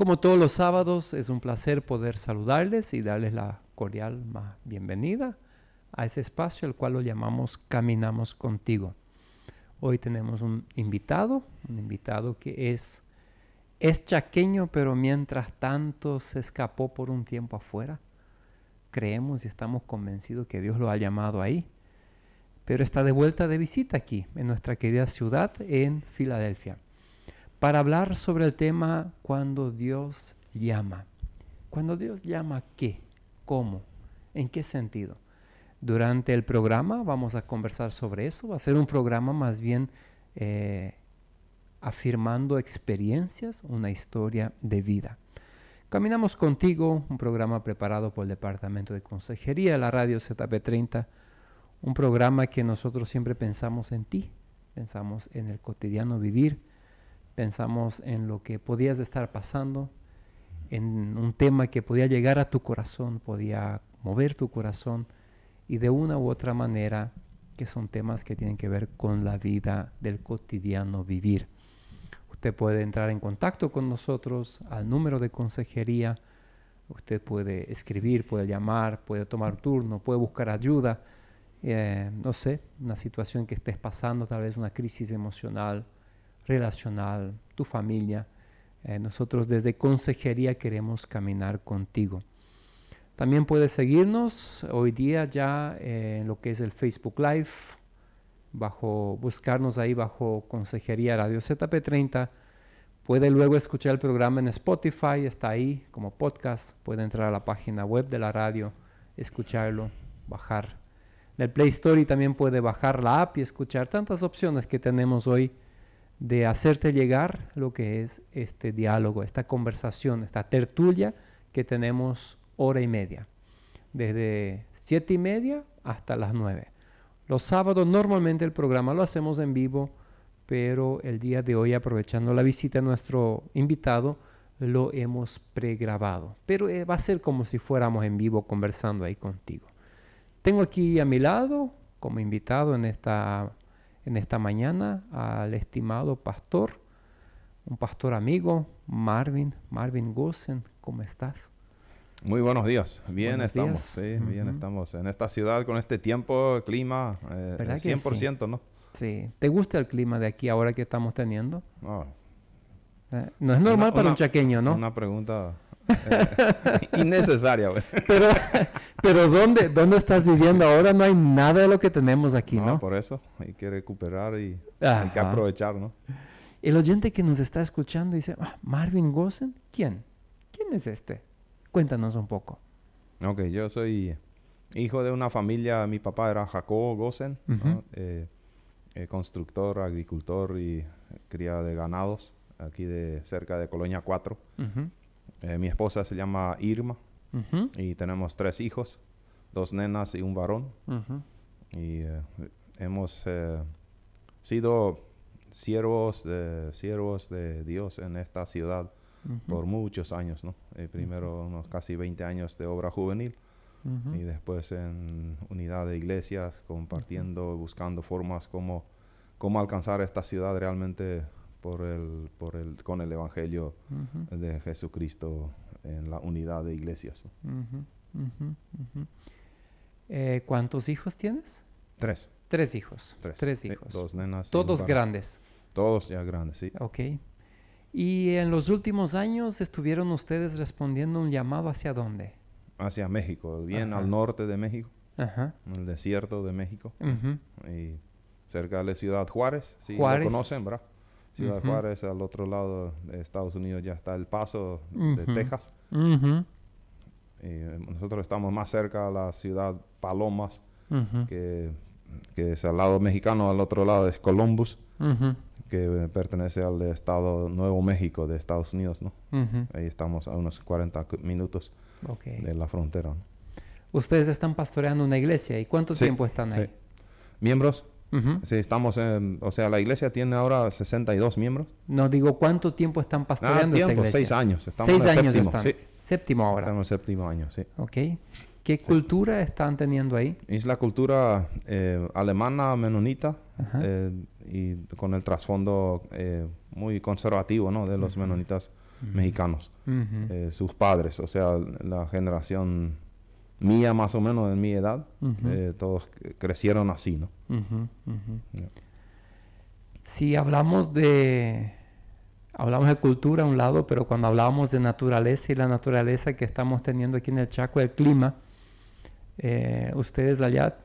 Como todos los sábados, es un placer poder saludarles y darles la cordial más bienvenida a ese espacio al cual lo llamamos Caminamos contigo. Hoy tenemos un invitado, un invitado que es, es chaqueño, pero mientras tanto se escapó por un tiempo afuera. Creemos y estamos convencidos que Dios lo ha llamado ahí. Pero está de vuelta de visita aquí, en nuestra querida ciudad, en Filadelfia para hablar sobre el tema cuando Dios llama. Cuando Dios llama, ¿qué? ¿Cómo? ¿En qué sentido? Durante el programa vamos a conversar sobre eso. Va a ser un programa más bien eh, afirmando experiencias, una historia de vida. Caminamos contigo, un programa preparado por el Departamento de Consejería de la Radio zp 30 un programa que nosotros siempre pensamos en ti, pensamos en el cotidiano vivir, pensamos en lo que podías estar pasando, en un tema que podía llegar a tu corazón, podía mover tu corazón y de una u otra manera que son temas que tienen que ver con la vida del cotidiano vivir. Usted puede entrar en contacto con nosotros al número de consejería, usted puede escribir, puede llamar, puede tomar turno, puede buscar ayuda, eh, no sé, una situación que estés pasando, tal vez una crisis emocional, relacional, tu familia. Eh, nosotros desde Consejería queremos caminar contigo. También puedes seguirnos hoy día ya eh, en lo que es el Facebook Live, bajo buscarnos ahí bajo Consejería Radio ZP30. Puede luego escuchar el programa en Spotify, está ahí como podcast. Puede entrar a la página web de la radio, escucharlo, bajar. el Play Store y también puede bajar la app y escuchar tantas opciones que tenemos hoy de hacerte llegar lo que es este diálogo, esta conversación, esta tertulia que tenemos hora y media, desde siete y media hasta las nueve. Los sábados normalmente el programa lo hacemos en vivo, pero el día de hoy aprovechando la visita de nuestro invitado, lo hemos pregrabado. Pero eh, va a ser como si fuéramos en vivo conversando ahí contigo. Tengo aquí a mi lado, como invitado en esta en esta mañana al estimado pastor, un pastor amigo, Marvin, Marvin Gosen. ¿Cómo estás? Muy buenos días. Bien estamos, sí, bien estamos. En esta ciudad con este tiempo, clima, 100%, eh, ¿no? Sí. ¿Te gusta el clima de aquí ahora que estamos teniendo? No. Ah. Eh, no es normal para un chaqueño, ¿no? Una pregunta innecesaria, Pero, pero ¿dónde, ¿dónde estás viviendo ahora? No hay nada de lo que tenemos aquí, ¿no? por eso. Hay que recuperar y hay que aprovechar, ¿no? El oyente que nos está escuchando dice, ah, Marvin Gosen, ¿quién? ¿Quién es este? Cuéntanos un poco. Ok, yo soy hijo de una familia, mi papá era Jacobo Gosen, eh, eh, constructor, agricultor y cría de ganados aquí de cerca de Colonia 4. Eh, mi esposa se llama Irma y tenemos tres hijos, dos nenas y un varón. Y eh, hemos eh, sido siervos de, siervos de Dios en esta ciudad por muchos años, ¿no? primero unos casi 20 años de obra juvenil y después en unidad de iglesias, compartiendo, buscando formas como, como alcanzar esta ciudad realmente por el, por el, con el Evangelio de Jesucristo en la unidad de iglesias. Eh, ¿Cuántos hijos tienes? Tres. Tres hijos. Tres, hijos. dos nenas. Todos grandes. Todos ya grandes, sí. Ok. ¿Y en los últimos años estuvieron ustedes respondiendo un llamado hacia dónde? Hacia México, bien al norte de México, Ajá. en el desierto de México, y cerca de la ciudad Juárez, si ¿sí? lo conocen, ¿verdad? Ciudad Juárez, al otro lado de Estados Unidos ya está El Paso de Texas. Eh, nosotros estamos más cerca de la ciudad Palomas, que, es al lado mexicano, al otro lado es Columbus, que eh, pertenece al estado Nuevo México de Estados Unidos, Ahí estamos a unos 40 minutos de la frontera. Ustedes están pastoreando una iglesia, ¿y cuánto tiempo están ahí? Sí. Miembros, estamos en, o sea, la iglesia tiene ahora 62 miembros. No digo cuánto tiempo están ah, pastoreando Seis años. seis años séptimo, están. Séptimo ahora. Estamos en el séptimo año, sí. Ok. ¿Qué cultura están teniendo ahí? Es la cultura eh, alemana, menonita, eh, y con el trasfondo eh, muy conservativo, ¿no? De los menonitas mexicanos, sus padres, o sea, la generación mía más o menos en mi edad, eh, todos crecieron así, ¿no? Si hablamos de, hablamos de cultura a un lado, pero cuando hablamos de naturaleza y la naturaleza que estamos teniendo aquí en el Chaco, el clima, eh, ustedes allá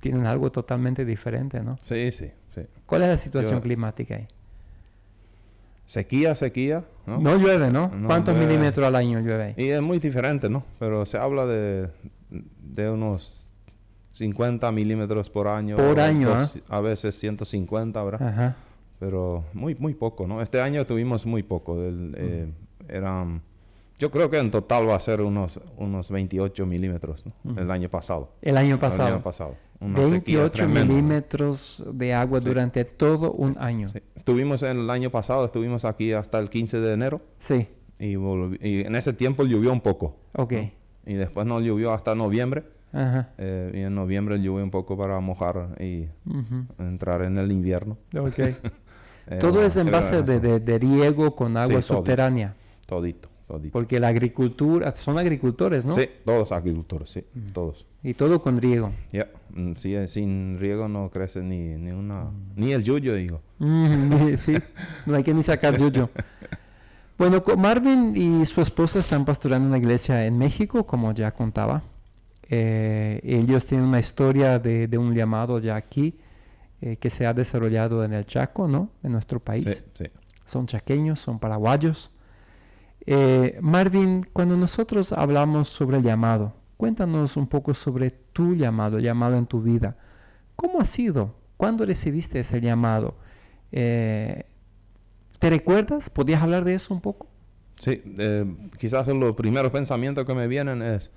tienen algo totalmente diferente, ¿no? Sí, sí, sí. ¿Cuál es la situación climática ahí? Sequía, sequía. No, llueve, ¿no? no cuántos milímetros al año llueve? ahí? Y es muy diferente, ¿no? Pero se habla de de unos 50 milímetros por año. Por año, ¿eh? A veces 150, ¿verdad? Ajá. Pero muy, muy poco, ¿no? Este año tuvimos muy poco. Del, mm. eh, Eran... Yo creo que en total va a ser unos, unos 28 milímetros el año pasado. El año pasado. El pasado. 28 milímetros de agua durante todo un año. Sí. Tuvimos el año pasado, estuvimos aquí hasta el 15 de enero. Sí. Y, en ese tiempo llovió un poco. Ok. Y después no llovió hasta noviembre. Eh, y en noviembre llovió un poco para mojar y entrar en el invierno. Eh, todo es en base de, de, riego con agua subterránea. Todito, todito, Porque la agricultura, son agricultores, ¿no? Sí, todos agricultores, sí, mm. todos. Y todo con riego. Ya, mm, sí, eh, sin riego no crece ni, ni una, ni el yuyo, digo. Mm, sí, no hay que ni sacar yuyo. Bueno, Marvin y su esposa están pastorando una iglesia en México, como ya contaba. Eh, ellos tienen una historia de, un llamado ya aquí eh, que se ha desarrollado en el Chaco, ¿no? En nuestro país. Sí, Son chaqueños, son paraguayos. Eh, Marvin, cuando nosotros hablamos sobre el llamado, cuéntanos un poco sobre tu llamado, llamado en tu vida. ¿Cómo ha sido? ¿Cuándo recibiste ese llamado? Eh, ¿Te recuerdas? ¿Podías hablar de eso un poco? Sí, eh, quizás los primeros pensamientos que me vienen es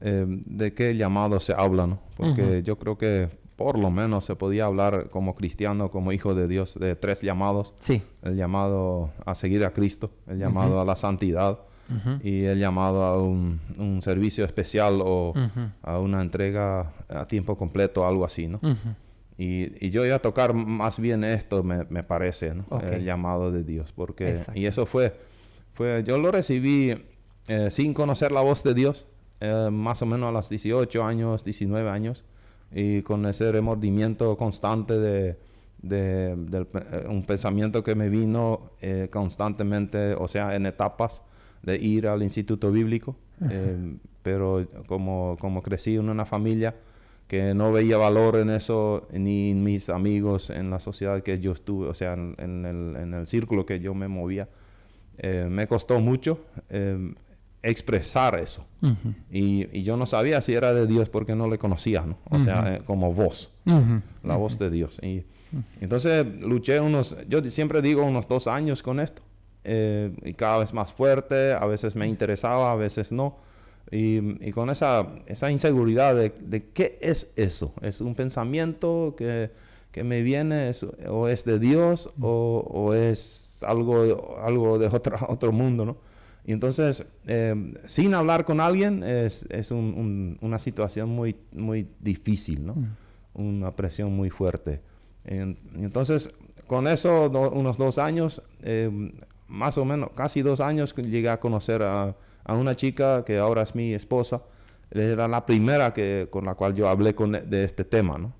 eh, de qué llamado se habla, ¿no? Porque yo creo que por lo menos se podía hablar como cristiano, como hijo de Dios, de tres llamados. Sí. El llamado a seguir a Cristo, el llamado a la santidad y el llamado a un, un servicio especial o a una entrega a tiempo completo, algo así, ¿no? Y, yo iba a tocar más bien esto, me, parece, ¿no? El llamado de Dios. Porque... Y eso fue, fue... Yo lo recibí eh, sin conocer la voz de Dios, eh, más o menos a los 18 años, 19 años. Y con ese remordimiento constante de... de, eh, un pensamiento que me vino constantemente, o sea, en etapas de ir al instituto bíblico. pero como, como crecí en una familia que no veía valor en eso, ni en mis amigos, en la sociedad que yo estuve, o sea, en, el, en el, círculo que yo me movía. Eh, me costó mucho eh, expresar eso. y, y, yo no sabía si era de Dios porque no le conocía, ¿no? O sea, eh, como voz, la voz de Dios. Y entonces luché unos, yo siempre digo unos dos años con esto, eh, y cada vez más fuerte, a veces me interesaba, a veces no y, con esa, esa inseguridad de, qué es eso. ¿Es un pensamiento que, que me viene o es de Dios o, o, es algo, algo de otro, otro mundo, ¿no? Y entonces, em, sin hablar con alguien es, es una situación muy, muy difícil, ¿no? Mm. Una presión muy fuerte. y entonces, con eso, unos dos años, em, más o menos, casi dos años, llegué a conocer a a una chica que ahora es mi esposa, era la primera que, con la cual yo hablé con, e, de este tema, ¿no?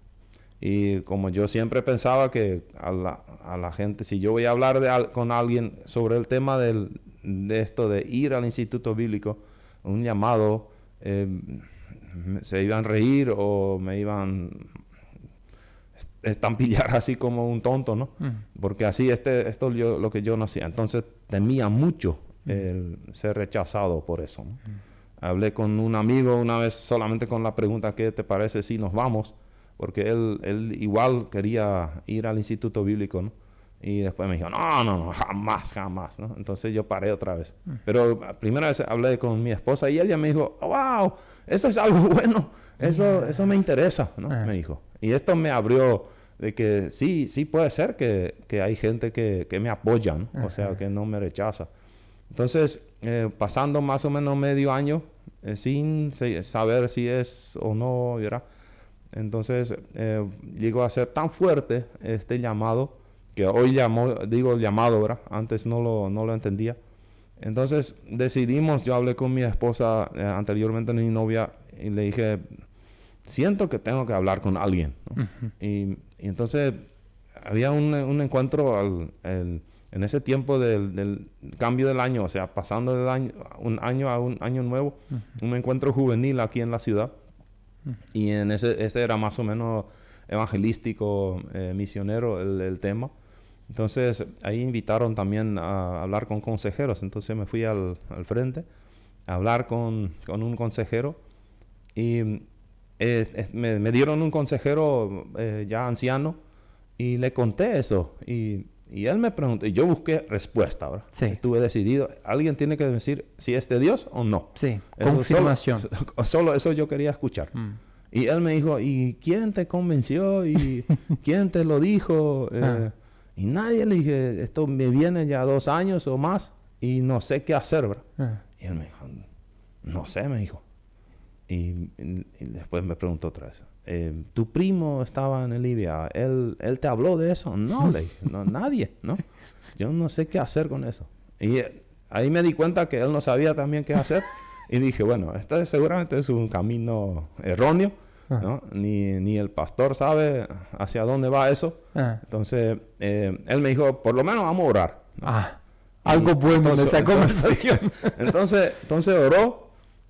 Y como yo siempre pensaba que a la, gente, si yo voy a hablar con alguien sobre el tema de esto de ir al instituto bíblico, un llamado, eh, se iban a reír o me iban a estampillar así como un tonto, ¿no? Mm. Porque así este, esto yo, lo que yo no hacía. Entonces temía mucho el ser rechazado por eso. Mm. Hablé con un amigo una vez solamente con la pregunta, ¿qué te parece si nos vamos? Porque él, él igual quería ir al instituto bíblico, ¿no? Y después me dijo, no, no, no, jamás, jamás, ¿no? Entonces yo paré otra vez. Mm. Pero la primera vez hablé con mi esposa y ella me dijo, wow, eso es algo bueno, eso, eso me interesa, ¿no? Eh. Me dijo. Y esto me abrió de que sí, sí puede ser que, que hay gente que, que me apoya, O eh, sea, eh. que no me rechaza. Entonces, eh, pasando más o menos medio año eh, sin saber si es o no, ¿verdad? Entonces, eh, llegó a ser tan fuerte este llamado, que hoy digo llamado, ¿verdad? Antes no lo, no lo entendía. Entonces, decidimos, yo hablé con mi esposa anteriormente, mi novia, y le dije, siento que tengo que hablar con alguien. y, entonces, había un, encuentro al... En ese tiempo del, cambio del año, o sea, pasando del año, un año a un año nuevo, un encuentro juvenil aquí en la ciudad. Y en ese, ese era más o menos evangelístico, eh, misionero el, tema. Entonces ahí invitaron también a hablar con consejeros. Entonces me fui al, frente a hablar con, con un consejero y me, me, dieron un consejero eh, ya anciano y le conté eso. Y y él me preguntó, y yo busqué respuesta ahora. Sí. Estuve decidido, alguien tiene que decir si es de Dios o no. Sí, confirmación. Solo, eso yo quería escuchar. Mm. Y él me dijo, ¿y quién te convenció? ¿Y quién te lo dijo? Ah. Eh, y nadie le dije, esto me viene ya dos años o más y no sé qué hacer, ¿verdad? Ah. Y él me dijo, no sé, me dijo. y, después me preguntó otra vez, Em, tu primo estaba en Libia, él, él te habló de eso. No, le dije, no, nadie, ¿no? Yo no sé qué hacer con eso. Y eh, ahí me di cuenta que él no sabía también qué hacer. Y dije, bueno, este seguramente es un camino erróneo, ah. ¿no? Ni, el pastor sabe hacia dónde va eso. Ah. Entonces, em, él me dijo, por lo menos vamos a orar. Ah, algo bueno en esa conversación. entonces, entonces oró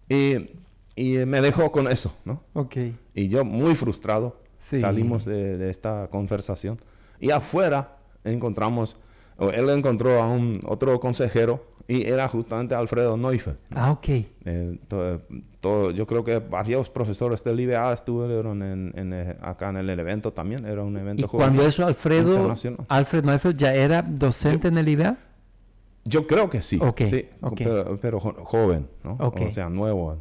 y y me dejó con eso, ¿no? Ok. Y yo muy frustrado. Salimos de, esta conversación. Y afuera encontramos, él encontró a un otro consejero y era justamente Alfredo Neufeld. Ah, ok. Eh, todo, yo creo que varios profesores del IBA estuvieron eh, acá en el evento también. Era un evento ¿Y cuando eso Alfredo, Alfred Neufeld ya era docente en el IBA? Yo creo que sí. Ok. Sí, Pero, joven, ¿no? Okay. O sea, nuevo.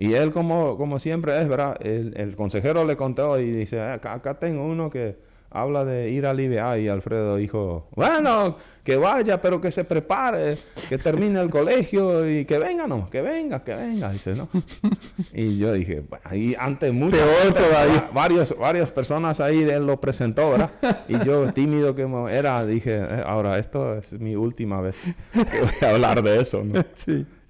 Y él, como, como siempre es, ¿verdad? El, consejero le contó y dice, ah, acá, tengo uno que habla de ir al IBA y Alfredo dijo, bueno, que vaya, pero que se prepare, que termine el colegio y que venga, no, que venga, que venga, dice, ¿no? y yo dije, y antes mucho, varios, varias personas ahí él lo presentó, ¿verdad? Y yo, tímido que era, dije, eh, ahora, esto es mi última vez que voy a hablar de eso, ¿no?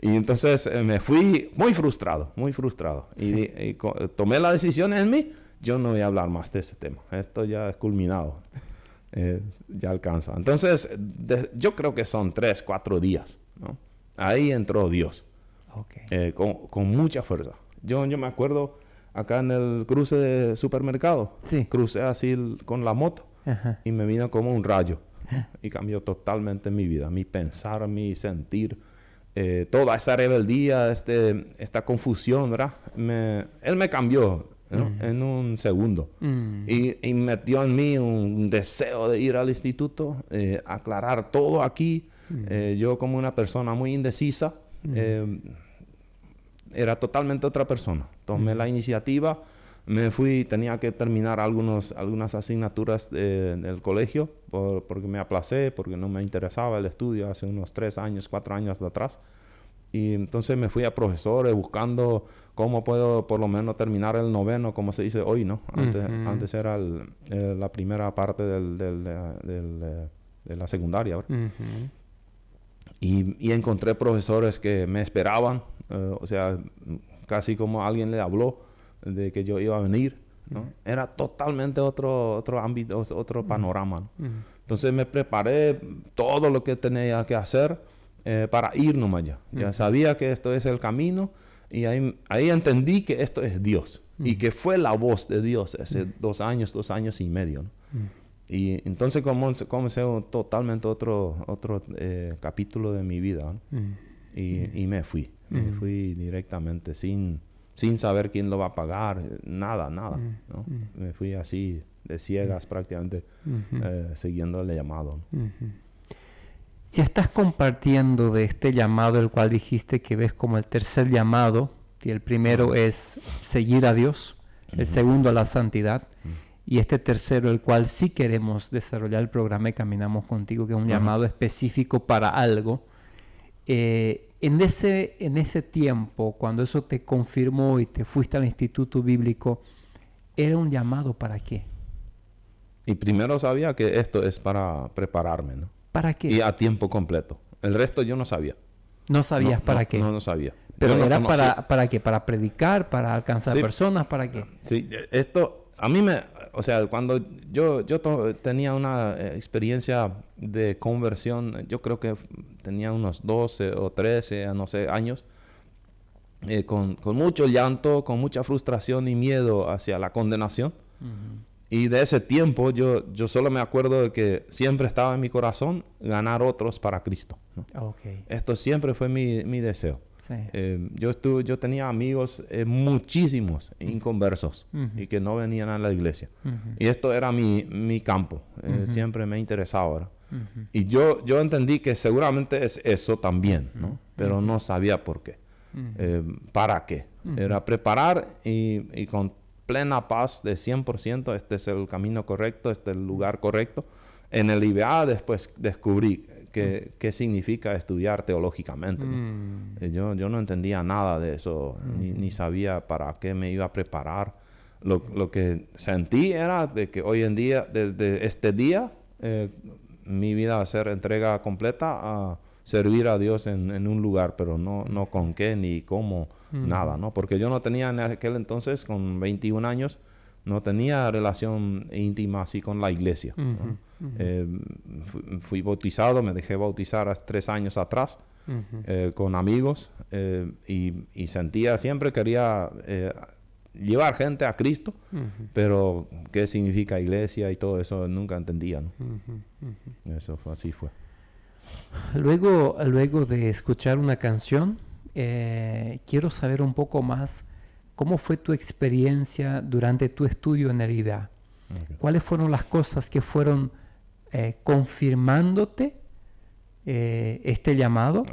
Y entonces eh, me fui muy frustrado, muy frustrado. Y, tomé la decisión en mí, yo no voy a hablar más de ese tema. Esto ya es culminado. Eh, ya alcanza. Entonces, yo creo que son tres, cuatro días. ¿no? Ahí entró Dios. Eh, con, mucha fuerza. Yo, yo me acuerdo acá en el cruce de supermercado. Crucé así con la moto. Y me vino como un rayo. Y cambió totalmente mi vida. Mi pensar, mi sentir eh, toda esa rebeldía, este, esta confusión, ¿verdad? Me, él me cambió en un segundo mm. y, metió en mí un deseo de ir al instituto, eh, aclarar todo aquí. Mm. Eh, yo como una persona muy indecisa, mm. era totalmente otra persona. Tomé la iniciativa me fui, tenía que terminar algunos, algunas asignaturas en del colegio porque me aplacé, porque no me interesaba el estudio hace unos tres años, cuatro años atrás. Y entonces me fui a profesores buscando cómo puedo por lo menos terminar el noveno, como se dice hoy, ¿no? Antes, antes era eh, la primera parte del, eh, eh, de la secundaria. ¿verdad? y, y, encontré profesores que me esperaban, o sea, casi como alguien le habló de que yo iba a venir, ¿no? Era totalmente otro, otro ámbito, otro panorama, Entonces me preparé todo lo que tenía que hacer eh, para ir nomás ya. Ya sabía que esto es el camino y ahí, ahí entendí que esto es Dios y que fue la voz de Dios hace dos años, dos años y medio, ¿no? Y entonces comencé, un totalmente otro, otro eh, capítulo de mi vida, ¿no? y, y, me fui, me fui directamente sin sin saber quién lo va a pagar, eh, nada, nada. Mm, mm. Me fui así de ciegas mm. prácticamente eh, siguiendo el llamado. Si estás compartiendo de este llamado, el cual dijiste que ves como el tercer llamado, y el primero es seguir a Dios, el segundo a la santidad, y este tercero, el cual sí queremos desarrollar el programa y caminamos contigo, que es un llamado específico para algo, eh, en, ese, en ese tiempo, cuando eso te confirmó y te fuiste al instituto bíblico, ¿era un llamado para qué? Y primero sabía que esto es para prepararme, ¿no? ¿Para qué? Y a tiempo completo. El resto yo no sabía. ¿No sabías para qué? No, no sabía. Pero era para, para qué? ¿Para predicar? ¿Para alcanzar personas? ¿Para qué? Sí, esto a mí me, o sea, cuando yo, yo tenía una eh, experiencia de conversión, yo creo que tenía unos 12 o 13, no sé, años, eh, con, mucho llanto, con mucha frustración y miedo hacia la condenación. Y de ese tiempo yo, yo solo me acuerdo de que siempre estaba en mi corazón ganar otros para Cristo. Esto siempre fue mi, deseo. Eh, yo, estuve, yo tenía amigos eh, muchísimos inconversos y que no venían a la iglesia. Y esto era mi, campo. Siempre me interesaba. Y yo, yo entendí que seguramente es eso también, ¿no? Pero no sabía por qué. Eh, ¿Para qué? Era preparar y, y, con plena paz de 100%, este es el camino correcto, este es el lugar correcto. En el IBA después descubrí qué, qué significa estudiar teológicamente. Mm. Eh, yo, yo no entendía nada de eso, ni, mm. ni, sabía para qué me iba a preparar. Lo, lo, que sentí era de que hoy en día, desde este día, eh, mi vida a hacer entrega completa a servir a Dios en, un lugar, pero no, no con qué ni cómo, mm. nada, ¿no? Porque yo no tenía en aquel entonces, con 21 años, no tenía relación íntima así con la iglesia. Eh, fui, bautizado, me dejé bautizar tres años atrás eh, con amigos eh, y, sentía, siempre quería llevar gente a Cristo, pero qué significa iglesia y todo eso nunca entendía, Eso así fue. Luego, luego de escuchar una canción, eh, quiero saber un poco más cómo fue tu experiencia durante tu estudio en el ¿Cuáles fueron las cosas que fueron eh, confirmándote eh, este llamado?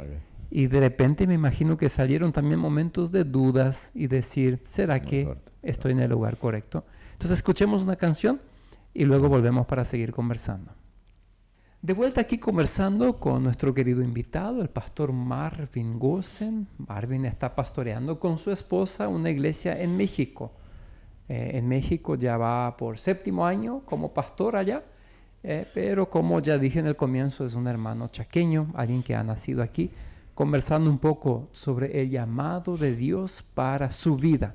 Y de repente me imagino que salieron también momentos de dudas y decir, ¿será que estoy en el lugar correcto? Entonces escuchemos una canción y luego volvemos para seguir conversando. De vuelta aquí conversando con nuestro querido invitado, el pastor Marvin Gosen. Marvin está pastoreando con su esposa una iglesia en México. Eh, en México ya va por séptimo año como pastor allá, eh, pero como ya dije en el comienzo, es un hermano chaqueño, alguien que ha nacido aquí conversando un poco sobre el llamado de Dios para su vida.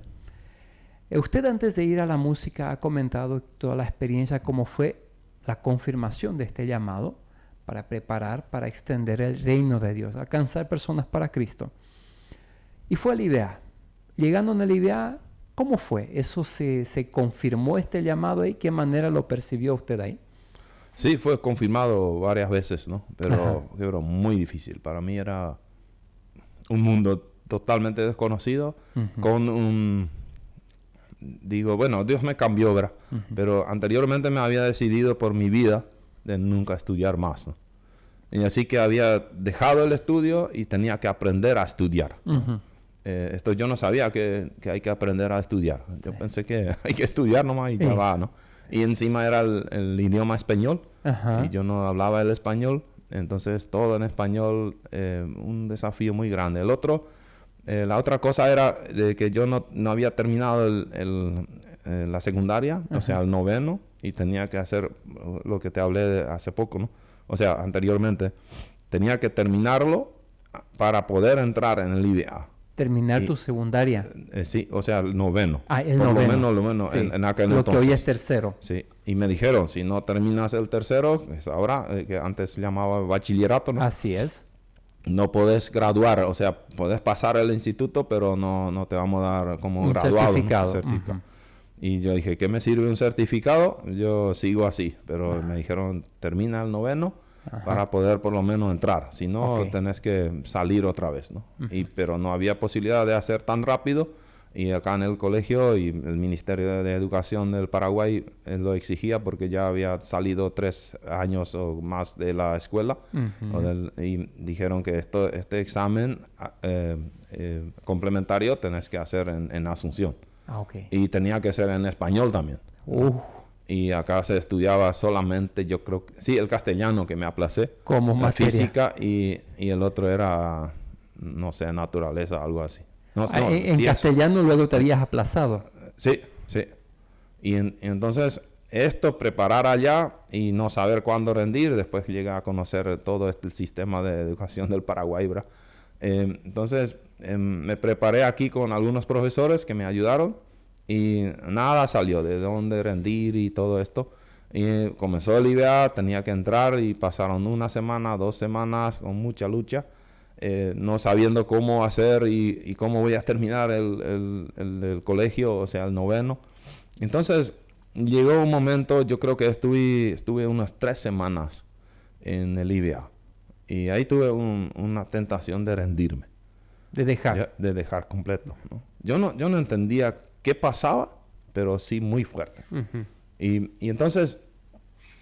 Eh, usted antes de ir a la música ha comentado toda la experiencia, cómo fue la confirmación de este llamado para preparar, para extender el reino de Dios, alcanzar personas para Cristo. Y fue la IDEA. Llegando a la IDEA, ¿cómo fue? ¿Eso se, confirmó este llamado y ¿Qué manera lo percibió usted ahí? Sí, fue confirmado varias veces, ¿no? Pero, pero muy difícil. Para mí era un mundo totalmente desconocido, con un... Digo, bueno, Dios me cambió, ¿verdad? Pero anteriormente me había decidido por mi vida de nunca estudiar más. Y así que había dejado el estudio y tenía que aprender a estudiar. Eh, esto yo no sabía que, hay que aprender a estudiar. Yo pensé que hay que estudiar nomás y ya va, ¿no? Y encima era el idioma español. Y yo no hablaba el español. Entonces todo en español, eh, un desafío muy grande. El otro, eh, la otra cosa era de que yo no, no había terminado el, eh, la secundaria, o sea, el noveno, y tenía que hacer lo que te hablé de hace poco, ¿no? O sea, anteriormente, tenía que terminarlo para poder entrar en el IBA terminar tu secundaria. Eh, sí, o sea, el noveno. Ah, Por Lo menos, lo menos, en, aquel lo que hoy es tercero. Sí, y me dijeron, si no terminas el tercero, es ahora, eh, que antes se llamaba bachillerato, ¿no? Así es. No puedes graduar, o sea, puedes pasar el instituto, pero no, no te vamos a dar como graduado. Certificado. certificado. Y yo dije, ¿qué me sirve un certificado? Yo sigo así, pero me dijeron, termina el noveno para poder por lo menos entrar. Si no, tenés que salir otra vez, ¿no? y, pero no había posibilidad de hacer tan rápido. Y acá en el colegio y el Ministerio de Educación del Paraguay eh, lo exigía porque ya había salido tres años o más de la escuela. y dijeron que esto, este examen ah, eh, eh, complementario tenés que hacer en, Asunción. Ah, y tenía que ser en español también y acá se estudiaba solamente, yo creo, que, sí, el castellano que me aplacé. Como materia. Física y, y el otro era, no sé, naturaleza, algo así. No, ah, en, castellano luego te habías aplazado. Sí, sí. Y, entonces esto, preparar allá y no saber cuándo rendir, después llega a conocer todo este sistema de educación del Paraguay, eh, entonces em, me preparé aquí con algunos profesores que me ayudaron y nada salió de dónde rendir y todo esto. Y comenzó el IBA, tenía que entrar y pasaron una semana, dos semanas con mucha lucha, eh, no sabiendo cómo hacer y, cómo voy a terminar el, colegio, o sea, el noveno. Entonces llegó un momento, yo creo que estuve, estuve unas tres semanas en el IBA y ahí tuve una tentación de rendirme. De dejar. de dejar completo. Yo, no, yo no entendía qué pasaba, pero sí muy fuerte. y, entonces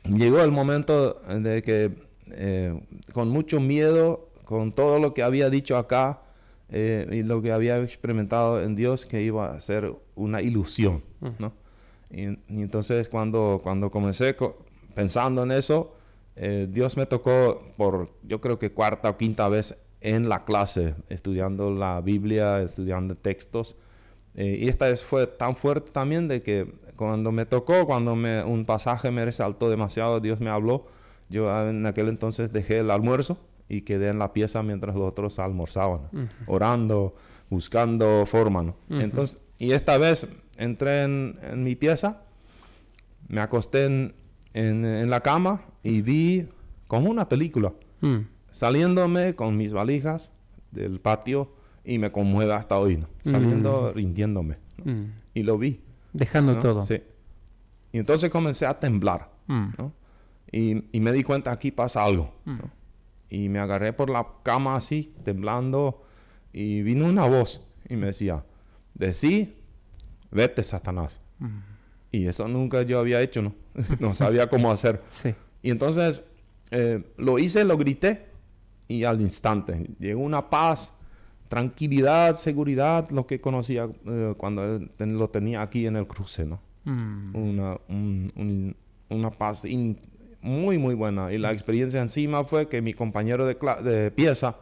llegó el momento de que eh, con mucho miedo, con todo lo que había dicho acá eh, y lo que había experimentado en Dios, que iba a ser una ilusión, ¿no? Y, entonces cuando, cuando comencé pensando en eso, eh, Dios me tocó por yo creo que cuarta o quinta vez en la clase, estudiando la Biblia, estudiando textos. Eh, y esta vez fue tan fuerte también de que cuando me tocó, cuando un pasaje me resaltó demasiado, Dios me habló, yo en aquel entonces dejé el almuerzo y quedé en la pieza mientras los otros almorzaban, orando, buscando forma, ¿no? Entonces, y esta vez entré en, mi pieza, me acosté en, la cama y vi como una película, mm. saliéndome con mis valijas del patio, y me conmueve hasta hoy, ¿no? Saliendo, mm. rindiéndome. Mm. Y lo vi. Dejando todo. Sí. Y entonces comencé a temblar, mm. ¿no? Y, me di cuenta, aquí pasa algo, ¿no? Y me agarré por la cama así, temblando, y vino una voz y me decía, decí, vete, Satanás. Y eso nunca yo había hecho, ¿no? no sabía cómo hacer. Sí. Y entonces eh, lo hice, lo grité, y al instante llegó una paz tranquilidad, seguridad, lo que conocía eh, cuando lo tenía aquí en el cruce, ¿no? Mm. Una, una paz muy, muy buena. Y la experiencia encima fue que mi compañero de, pieza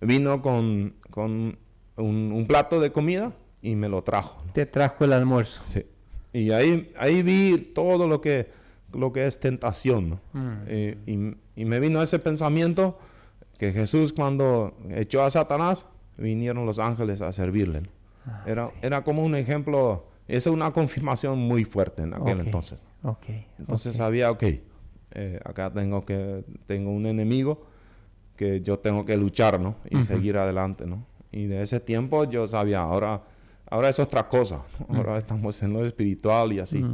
vino con, con un, plato de comida y me lo trajo. Te trajo el almuerzo. Sí. Y ahí, ahí vi todo lo que, lo que es tentación. Mm. Eh, y, y me vino ese pensamiento que Jesús cuando echó a Satanás, vinieron los ángeles a servirle. Ah, era, era como un ejemplo, Esa es una confirmación muy fuerte en aquel entonces. Okay. Entonces sabía, ok, eh, acá tengo, que, tengo un enemigo que yo tengo que luchar, ¿no? Y seguir adelante, ¿no? Y de ese tiempo yo sabía, ahora, ahora es otra cosa, ahora estamos en lo espiritual y así.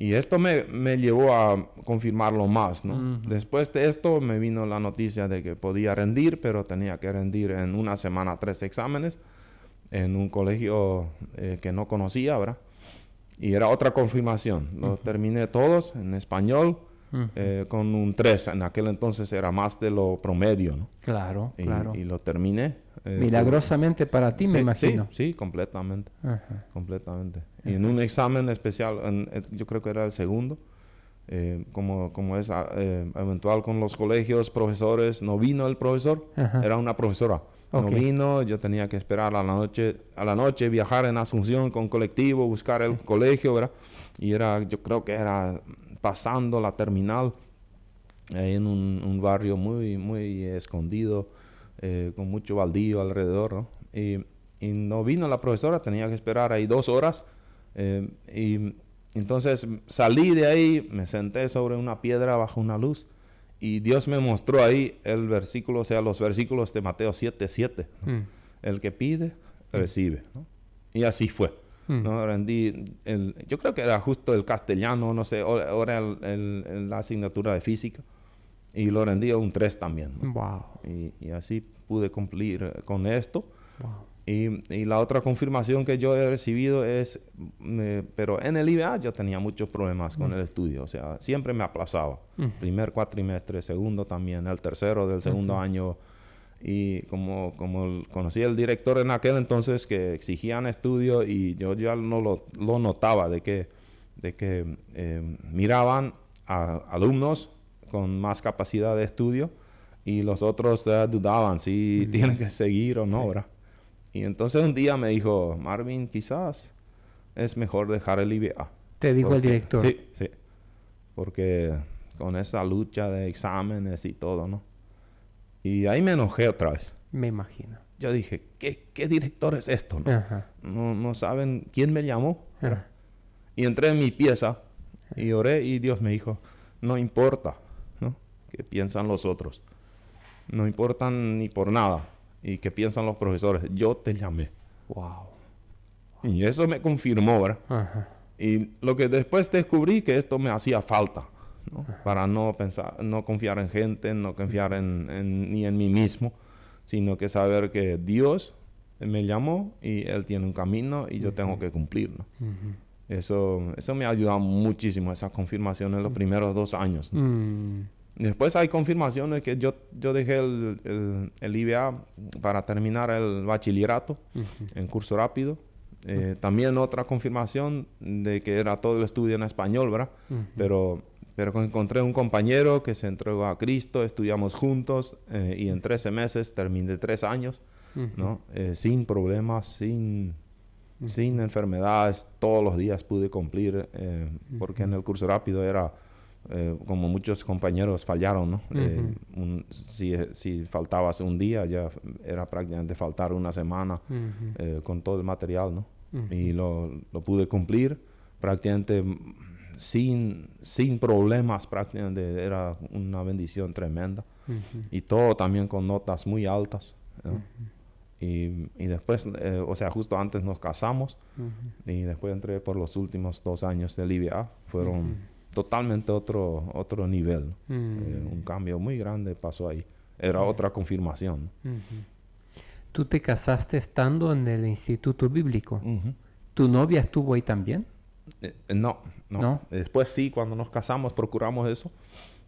Y esto me, me, llevó a confirmarlo más, ¿no? Después de esto me vino la noticia de que podía rendir, pero tenía que rendir en una semana tres exámenes en un colegio eh, que no conocía, ¿verdad? Y era otra confirmación. Lo terminé todos en español eh, con un 3. En aquel entonces era más de lo promedio, ¿no? Claro, claro. Y lo terminé. Este, Milagrosamente para ti, me imagino. Sí, sí completamente. Ajá. Completamente. Y en un examen especial, eh, yo creo que era el segundo, eh, como, como es ah, eh, eventual con los colegios, profesores, no vino el profesor, era una profesora. No vino, yo tenía que esperar a la noche, a la noche viajar en Asunción con colectivo, buscar el colegio, ¿verdad? Y era, yo creo que era pasando la terminal en un, un barrio muy, muy escondido eh, con mucho baldío alrededor, Y, no vino la profesora, tenía que esperar ahí dos horas. Eh, y entonces salí de ahí, me senté sobre una piedra bajo una luz y Dios me mostró ahí el versículo, o sea, los versículos de Mateo 7, 7. Mm. El que pide, recibe. Y así fue. Mm. ¿no? Rendí yo creo que era justo el castellano, no sé, ahora en la asignatura de física y lo rendí a un 3 también. Y, así pude cumplir eh, con esto. Y, la otra confirmación que yo he recibido es, pero en el IBA yo tenía muchos problemas con mm. el estudio, o sea, siempre me aplazaba. Mm. Primer cuatrimestre, segundo también, el tercero del segundo año. Y como, como conocí al director en aquel entonces que exigían estudio y yo ya no lo, lo notaba de que, de que eh, miraban a alumnos con más capacidad de estudio y los otros eh, dudaban si tienen que seguir o no, ¿verdad? Y entonces un día me dijo, Marvin, quizás es mejor dejar el IBA. Te dijo el director. Sí, sí. Porque con esa lucha de exámenes y todo, ¿no? Y ahí me enojé otra vez. Me imagino. Yo dije, ¿qué, director es esto? No? no, saben quién me llamó. Y entré en mi pieza y oré y Dios me dijo, no importa, ¿Qué piensan los otros. No importan ni por nada. Y qué piensan los profesores. Yo te llamé. Wow. Y eso me confirmó, ¿verdad? Ajá. Y lo que después descubrí que esto me hacía falta. ¿no? Para no pensar, no confiar en gente, no confiar en, en, ni en mí mismo, sino que saber que Dios me llamó y Él tiene un camino y yo tengo que cumplirlo. Eso, eso me ha ayudado muchísimo, esa confirmación en los primeros dos años. Mm. Después hay confirmaciones que yo, yo dejé el, el, IBA para terminar el bachillerato en curso rápido. Eh, también otra confirmación de que era todo el estudio en español, ¿verdad? Pero pero encontré un compañero que se entregó a Cristo, estudiamos juntos eh, y en 13 meses terminé tres años, ¿no? Eh, sin problemas, sin, sin enfermedades, todos los días pude cumplir, porque en el curso rápido era eh, como muchos compañeros fallaron, ¿no? Eh, si, faltaba faltabas un día, ya era prácticamente faltar una semana eh, con todo el material, ¿no? Y lo, pude cumplir prácticamente mm, sin, sin problemas, prácticamente era una bendición tremenda. Y todo también con notas muy altas. Y, después, o sea, justo antes nos casamos y después entré por los últimos dos años de Libia. Fueron totalmente otro, otro nivel. Mm. Eh, un cambio muy grande pasó ahí. Era otra confirmación. Tú te casaste estando en el Instituto Bíblico. ¿Tu novia estuvo ahí también? Eh, eh, no, no, Después sí, cuando nos casamos procuramos eso.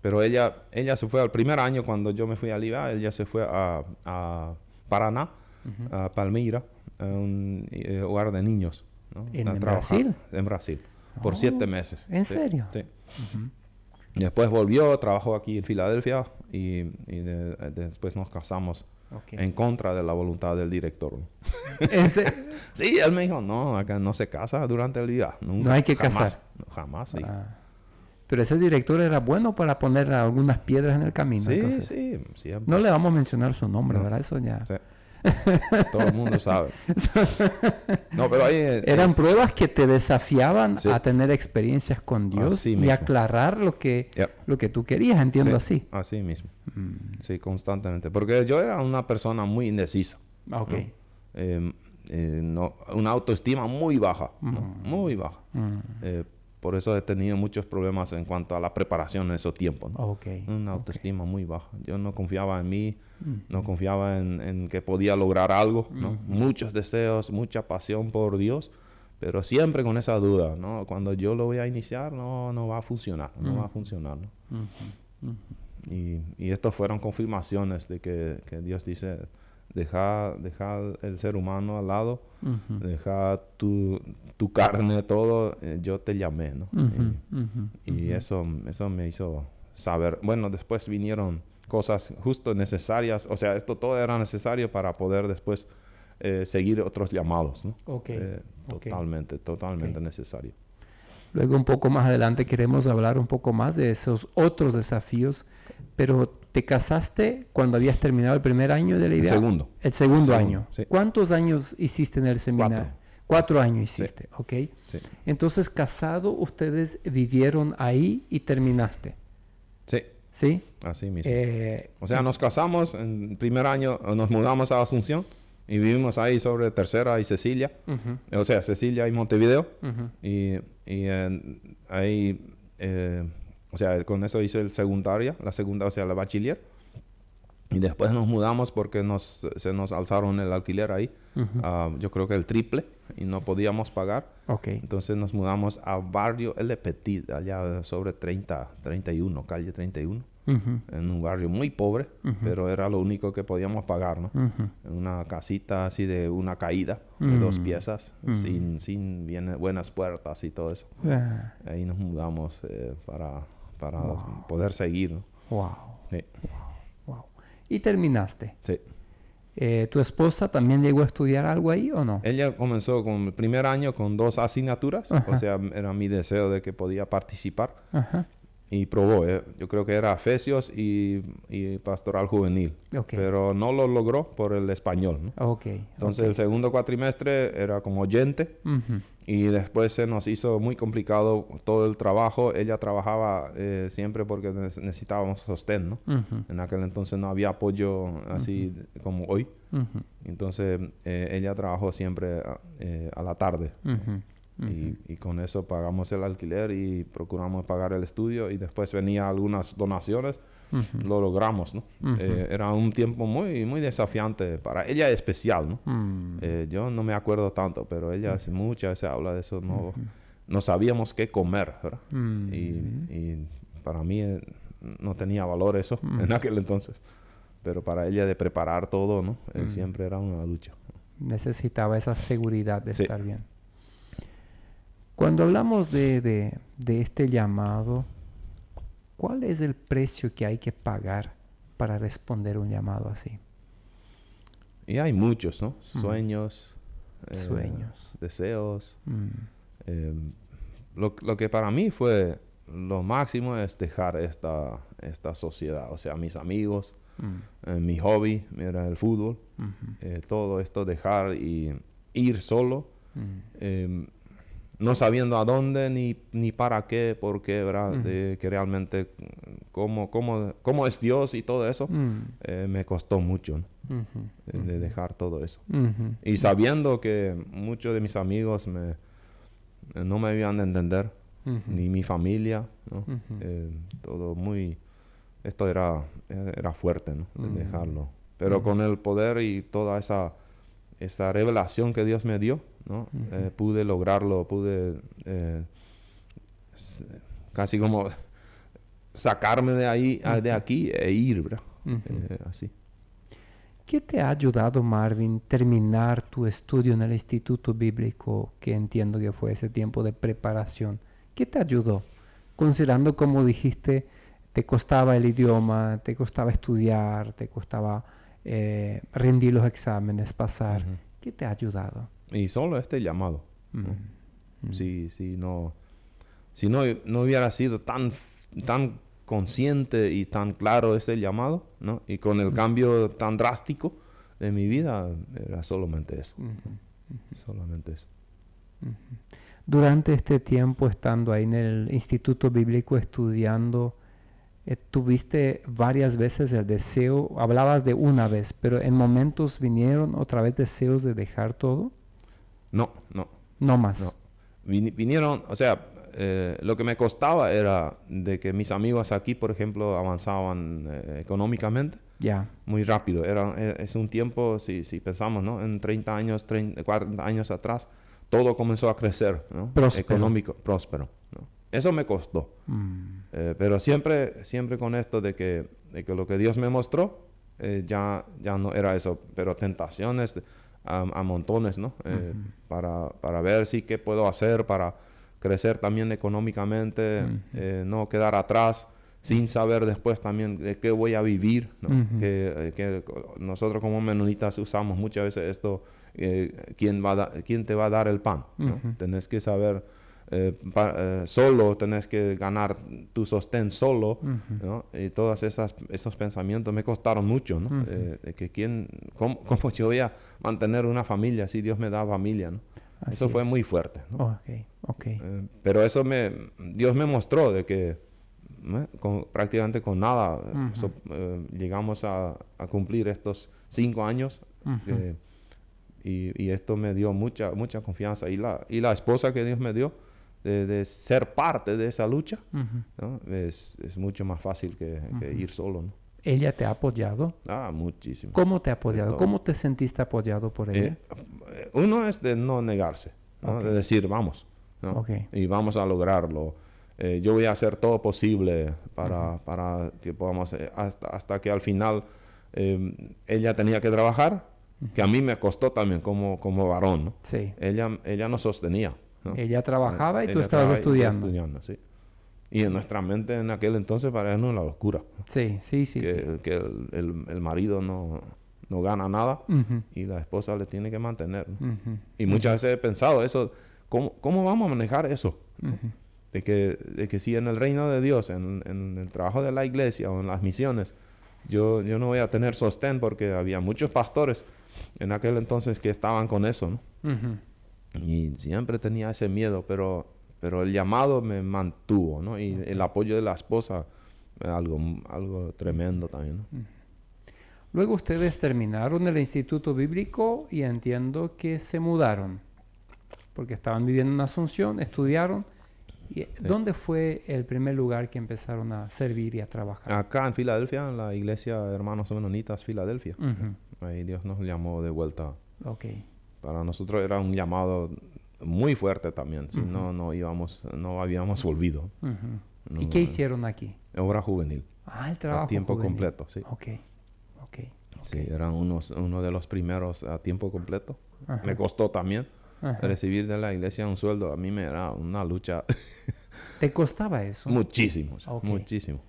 Pero ella, ella se fue al primer año cuando yo me fui a Libia, ella se fue a, Paraná, a Palmira, a un hogar de niños. en Brasil? En Brasil por oh, siete meses. ¿En serio? Sí. Después volvió, trabajó aquí en Filadelfia y, después nos casamos en contra de la voluntad del director. sí, él me dijo, no, acá no se casa durante el día. no hay que casar. Jamás, sí. Ah. Pero ese director era bueno para poner algunas piedras en el camino. Sí, Sí. sí, No le vamos a mencionar su nombre, ¿verdad? Eso ya. Todo el mundo sabe. No, pero ahí eh, Eran pruebas que te desafiaban a tener experiencias con Dios y aclarar lo que, lo que tú querías, entiendo así. Así mismo. Mm. Sí, constantemente. Porque yo era una persona muy indecisa. Ah, ok. Em, eh, una autoestima muy baja, muy baja. Mm. Eh, por eso he tenido muchos problemas en cuanto a la preparación en esos tiempos. ¿no? Una autoestima muy baja. Yo no confiaba en mí, no confiaba en, que podía lograr algo. ¿no? Muchos deseos, mucha pasión por Dios, pero siempre con esa duda. ¿no? Cuando yo lo voy a iniciar, no, no va a funcionar, no va a funcionar. ¿no? Y, y estas fueron confirmaciones de que, que Dios dice, Deja, deja el ser humano al lado, deja tu, tu, carne, todo, eh, yo te llamé, ¿no? Y, Eso, eso me hizo saber. Bueno, después vinieron cosas justo necesarias, o sea, esto todo era necesario para poder después eh, seguir otros llamados, ¿no? Okay. Eh, totalmente, totalmente necesario. Luego un poco más adelante queremos hablar un poco más de esos otros desafíos, pero te casaste cuando habías terminado el primer año de la idea. El segundo. El segundo, año. ¿Cuántos años hiciste en el seminario? Cuatro, años hiciste, ¿ok? Sí. Entonces, casado, ustedes vivieron ahí y terminaste. Sí. ¿Sí? Así mismo. Eh, o sea, nos casamos en el primer año, nos mudamos a Asunción y vivimos ahí sobre Tercera y Cecilia. O sea, Cecilia y Montevideo. Y, ahí... Eh, o sea, con eso hice el secundaria, la segunda, o sea, la bachiller. Y después nos mudamos porque nos, se nos alzaron el alquiler ahí. Ah, yo creo que el triple. Y no podíamos pagar. Entonces nos mudamos a Barrio El Petit, allá sobre 30, 31, calle 31. En un barrio muy pobre, pero era lo único que podíamos pagar, ¿no? Una casita así de una caída, de mm. dos piezas, mm. sin, sin buenas puertas y todo eso. Ah. Ahí nos mudamos eh, para para poder seguir. Wow. Sí. wow. Y terminaste. Sí. Eh, ¿Tu esposa también llegó a estudiar algo ahí o no? Ella comenzó con el primer año con dos asignaturas, o sea, era mi deseo de que podía participar. Ajá. Y probó, eh. yo creo que era afecios y, Pastoral Juvenil, pero no lo logró por el español. ¿no? Okay. Entonces el segundo cuatrimestre era como oyente. Uh y después se nos hizo muy complicado todo el trabajo. Ella trabajaba eh, siempre porque necesitábamos sostén, ¿no? En aquel entonces no había apoyo así como hoy. Entonces eh, ella trabajó siempre eh, a, la tarde y, con eso pagamos el alquiler y procuramos pagar el estudio y después venía algunas donaciones. Lo logramos, ¿no? Eh, era un tiempo muy, muy desafiante para ella especial, ¿no? Mm. Eh, yo no me acuerdo tanto, pero ella hace muchas se habla de eso. No, no sabíamos qué comer, mm. Y, y, para mí eh, no tenía valor eso mm. en aquel entonces. Pero para ella de preparar todo, ¿no? Siempre era una lucha. Necesitaba esa seguridad de estar bien. Cuando hablamos de, de, este llamado, ¿cuál es el precio que hay que pagar para responder un llamado así? Y hay muchos, ¿no? Mm. Sueños. Eh, Sueños. Deseos. Mm. Em, lo, lo, que para mí fue lo máximo es dejar esta, esta sociedad, o sea, mis amigos, mm. eh, mi hobby, mira, el fútbol, eh, todo esto, dejar y ir solo. Em, no sabiendo a dónde ni, ni para qué, por qué, ¿verdad? que realmente cómo, cómo, es Dios y todo eso, mm. eh, me costó mucho eh, de dejar todo eso. Y sabiendo que muchos de mis amigos me, eh, no me habían de entender, ni mi familia, ¿no? todo muy... Esto era, era fuerte, ¿no? dejarlo. Pero con el poder y toda esa, esa revelación que Dios me dio, eh, pude lograrlo, pude eh, casi como sacarme de ahí, ah, de aquí e ir, eh, así. ¿Qué te ha ayudado, Marvin, terminar tu estudio en el Instituto Bíblico, que entiendo que fue ese tiempo de preparación? ¿Qué te ayudó? Considerando, como dijiste, te costaba el idioma, te costaba estudiar, te costaba rendir los exámenes, pasar. ¿Qué te ha ayudado? Y solo este llamado. Si, no... Si no, no hubiera sido tan, tan consciente y tan claro este llamado, ¿no? Y con el cambio tan drástico de mi vida, era solamente eso. Solamente eso. Durante este tiempo estando ahí en el Instituto Bíblico estudiando, eh, tuviste varias veces el deseo, hablabas de una vez, pero en momentos vinieron otra vez deseos de dejar todo. No, no. No más. vinieron, o sea, eh, lo que me costaba era de que mis amigos aquí, por ejemplo, avanzaban eh, económicamente Ya. muy rápido. Era, eh, es un tiempo, si, si pensamos, ¿no? En 30 años, 30, 40 años atrás, todo comenzó a crecer, ¿no? Económico, próspero. Eso me costó. Mm. pero siempre, siempre con esto de que, de que lo que Dios me mostró, ya, ya no era eso, pero tentaciones a, montones, ¿no? Eh, para, para, ver si qué puedo hacer para crecer también económicamente, eh, no quedar atrás sin saber después también de qué voy a vivir, ¿no? que, eh, que, nosotros como menonitas usamos muchas veces esto, eh, ¿quién, va a ¿quién te va a dar el pan? ¿no? Tenés que saber eh, eh, solo, tenés que ganar tu sostén solo, Y todos esos pensamientos me costaron mucho, ¿no? Eh, que quién, cómo, yo voy a mantener una familia si Dios me da familia, eso fue muy fuerte, pero eso me, Dios me mostró de que prácticamente con nada llegamos a, cumplir estos cinco años. Y, y, esto me dio mucha, mucha confianza. Y la, y la esposa que Dios me dio, de, ser parte de esa lucha, es, es, mucho más fácil que, ir solo. ¿no? ¿Ella te ha apoyado? Ah, muchísimo. ¿Cómo te ha apoyado? ¿Cómo te sentiste apoyado por ella? Eh, uno es de no negarse, de decir, vamos, y vamos a lograrlo. Eh, yo voy a hacer todo posible para, para que podamos, eh, hasta, hasta, que al final em, ella tenía que trabajar, que a mí me costó también como, como varón. ¿no? Sí. Ella, ella nos sostenía. Ella trabajaba y tú estabas estudiando. Y, estudiando sí. y en nuestra mente en aquel entonces para él no la oscura Sí, sí, sí. Que, que el, el, marido no, no gana nada y la esposa le tiene que mantener. Y muchas veces he pensado eso, ¿cómo, cómo vamos a manejar eso? de, que, de que si en el reino de Dios, en, en el trabajo de la iglesia o en las misiones, yo, yo no voy a tener sostén porque había muchos pastores en aquel entonces que estaban con eso, ¿no? Y siempre tenía ese miedo, pero, pero el llamado me mantuvo, ¿no? Y el apoyo de la esposa, algo, algo tremendo también, ¿no? Luego ustedes terminaron el Instituto Bíblico y entiendo que se mudaron, porque estaban viviendo en Asunción, estudiaron. Y ¿Dónde fue el primer lugar que empezaron a servir y a trabajar? Acá en Filadelfia, en la iglesia Hermanos Menonitas Filadelfia. Ahí Dios nos llamó de vuelta. Okay para nosotros era un llamado muy fuerte también. Si no, no íbamos, no habíamos volvido. ¿Y qué hicieron aquí? Obra juvenil. Ah, el trabajo. A tiempo completo, sí. Ok, ok. okay. Sí, eran unos, uno de los primeros a tiempo completo. Me costó también recibir de la iglesia un sueldo. A mí me era una lucha. ¿Te costaba eso? Muchísimo, muchísimo.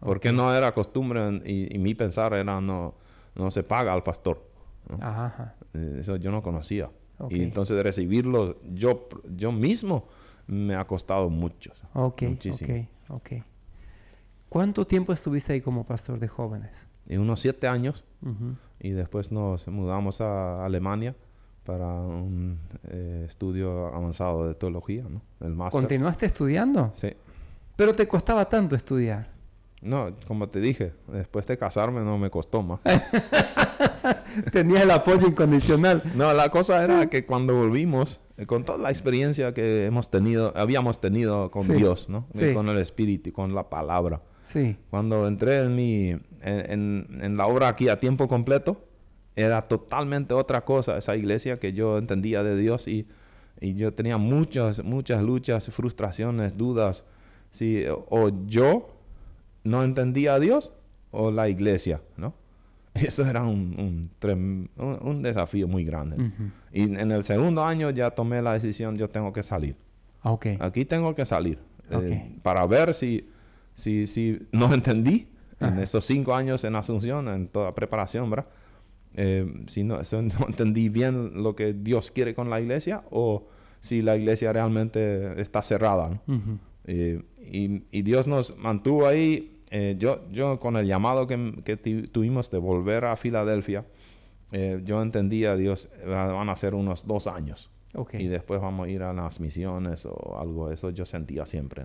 Porque no era costumbre y, y, mi pensar era no, no se paga al pastor. Ajá, eh, Eso yo no conocía. Y entonces de recibirlo yo, yo mismo me ha costado mucho. Ok, muchísimo. ok, ¿Cuánto tiempo estuviste ahí como pastor de jóvenes? En eh, unos siete años. Y después nos mudamos a Alemania para un eh, estudio avanzado de teología, ¿no? ¿Continuaste estudiando? Sí. Pero te costaba tanto estudiar. No, como te dije, después de casarme no me costó más. Tenías el apoyo incondicional. No, la cosa era que cuando volvimos, eh, con toda la experiencia que hemos tenido, habíamos tenido con Dios, ¿no? Con el Espíritu, y con la palabra. Sí. Cuando entré en mi, en, la obra aquí a tiempo completo, era totalmente otra cosa esa iglesia que yo entendía de Dios y, y yo tenía muchas, muchas luchas, frustraciones, dudas. Sí, o yo no entendía a Dios o la iglesia, ¿no? Eso era un, un, desafío muy grande. Y en el segundo año ya tomé la decisión, yo tengo que salir. Ah, okay. Aquí tengo que salir. Eh, para ver si, si, si no entendí en esos cinco años en Asunción, en toda preparación, ¿verdad? Eh, si, no, entendí bien lo que Dios quiere con la iglesia o si la iglesia realmente está cerrada, ¿no? y, Dios nos mantuvo ahí. Eh, yo, yo con el llamado que, tuvimos de volver a Filadelfia, eh, yo entendía, Dios, eh, van a ser unos dos años. Y después vamos a ir a las misiones o algo. Eso yo sentía siempre.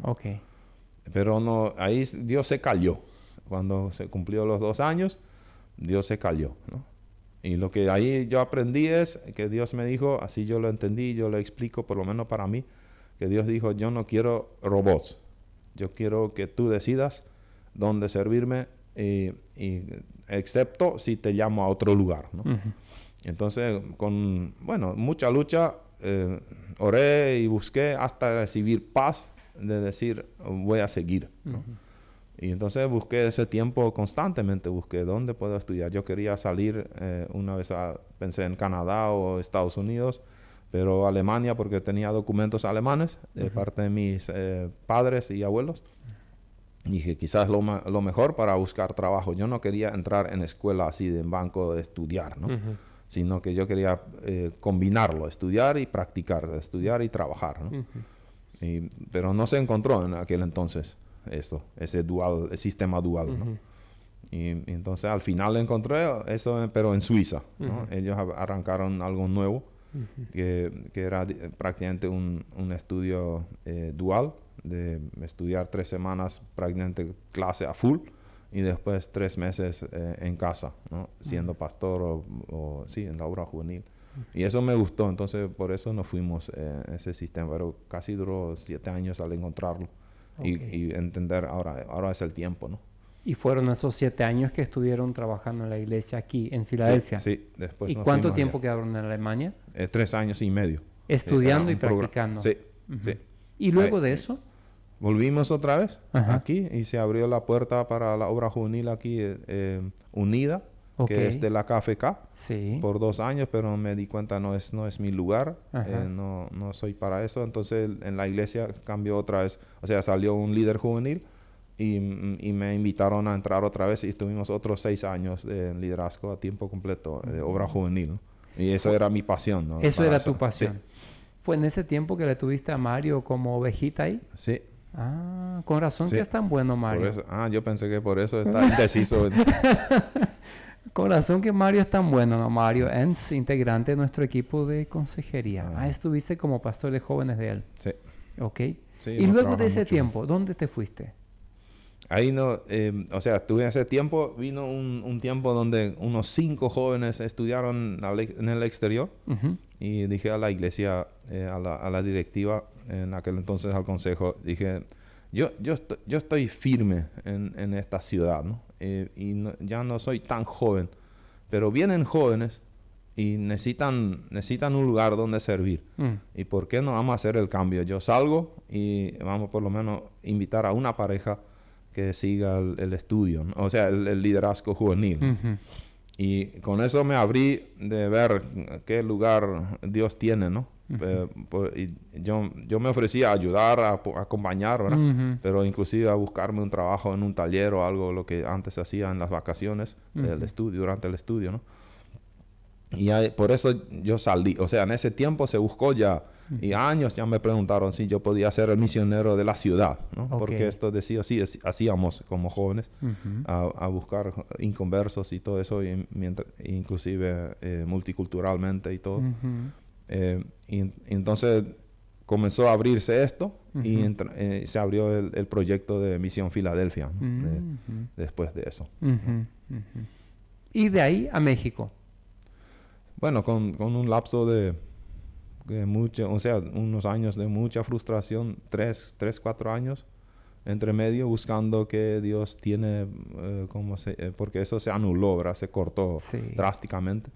Pero no, ahí Dios se cayó Cuando se cumplió los dos años, Dios se cayó Y lo que ahí yo aprendí es que Dios me dijo, así yo lo entendí, yo lo explico, por lo menos para mí, que Dios dijo, yo no quiero robots, yo quiero que tú decidas dónde servirme, y, excepto si te llamo a otro lugar. ¿no? Entonces, con, bueno, mucha lucha, eh, oré y busqué hasta recibir paz de decir, voy a seguir. ¿no? Y entonces busqué ese tiempo constantemente, busqué dónde puedo estudiar. Yo quería salir, eh, una vez pensé en Canadá o Estados Unidos, pero Alemania porque tenía documentos alemanes de parte de mis eh, padres y abuelos. dije, quizás lo, lo, mejor para buscar trabajo. Yo no quería entrar en escuela así en banco de estudiar, ¿no? Sino que yo quería eh, combinarlo, estudiar y practicar, estudiar y trabajar, ¿no? y, pero no se encontró en aquel entonces esto, ese dual, el sistema dual, ¿no? Y, y, entonces al final encontré eso, eh, pero en Suiza, ¿no? Ellos arrancaron algo nuevo que, era prácticamente un, un estudio eh, dual, de estudiar tres semanas prácticamente clase a full y después tres meses eh, en casa, ¿no? siendo pastor o, sí, en la obra juvenil. Y eso me gustó, entonces por eso nos fuimos a eh, ese sistema, pero casi duró siete años al encontrarlo y, y, entender ahora, ahora es el tiempo, ¿no? Y fueron esos siete años que estuvieron trabajando en la iglesia aquí, en Filadelfia. Sí, después. ¿Y cuánto tiempo quedaron en Alemania? Eh, tres años y medio. Estudiando y practicando. Sí, sí, Y luego de eso. Volvimos otra vez aquí y se abrió la puerta para la obra juvenil aquí, eh, eh, Unida, que es de la KFK, sí. por dos años, pero me di cuenta no es, no es mi lugar, no, no soy para eso. Entonces en la iglesia cambió otra vez, o sea, salió un líder juvenil y, me invitaron a entrar otra vez y estuvimos otros seis años de liderazgo a tiempo completo, eh, de obra juvenil. Y eso era mi pasión. Eso era tu pasión. ¿Fue en ese tiempo que le tuviste a Mario como ovejita ahí? Sí. Ah, con razón que es tan bueno Mario. ah, yo pensé que por eso está indeciso. con razón que Mario es tan bueno, ¿no? Mario Enz, integrante de nuestro equipo de consejería. Ah, ah estuviste como pastor de jóvenes de él. Sí. Ok. y luego de ese tiempo, ¿dónde te fuiste? Ahí no, em, o sea, tuve ese tiempo, vino un, un, tiempo donde unos cinco jóvenes estudiaron en el exterior y dije a la iglesia, eh, a, la, a, la, directiva, en aquel entonces al consejo, dije, yo, yo, estoy, yo estoy firme en, en esta ciudad, ¿no? Eh, y ya no soy tan joven, pero vienen jóvenes y necesitan, necesitan un lugar donde servir. Mm. ¿Y por qué no vamos a hacer el cambio? Yo salgo y vamos por lo menos invitar a una pareja que siga el, estudio, o sea, el, liderazgo juvenil. Y con eso me abrí de ver qué lugar Dios tiene, ¿no? Eh, pues, yo, yo me ofrecía a ayudar, a, acompañar, ¿verdad? Pero inclusive a buscarme un trabajo en un taller o algo, lo que antes hacía en las vacaciones, del estudio, durante el estudio, ¿no? Y por eso yo salí. O sea, en ese tiempo se buscó ya. Y años ya me preguntaron si yo podía ser el misionero de la ciudad, ¿no? Porque esto decía, sí, hacíamos como jóvenes a, buscar inconversos y todo eso, y, mientras, inclusive eh, multiculturalmente y todo. Eh, y, entonces comenzó a abrirse esto y eh, se abrió el, proyecto de Misión Filadelfia después de eso. Y de ahí a México bueno, con, un lapso de, mucho, o sea, unos años de mucha frustración, tres, tres, cuatro años entre medio buscando que Dios tiene, eh, como eh, porque eso se anuló, ¿verdad? Se cortó drásticamente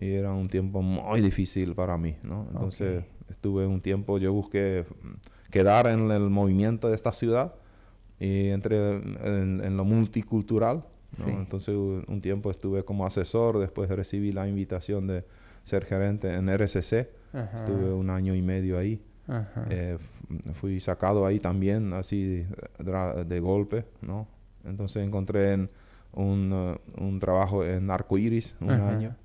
y era un tiempo muy difícil para mí, ¿no? Entonces estuve un tiempo, yo busqué mm, quedar en el movimiento de esta ciudad y entre en lo multicultural entonces un tiempo estuve como asesor, después recibí la invitación de ser gerente en RCC, estuve un año y medio ahí. Eh, fui sacado ahí también, así de, golpe, ¿no? Entonces encontré uh, un, trabajo en Arcoiris, un año.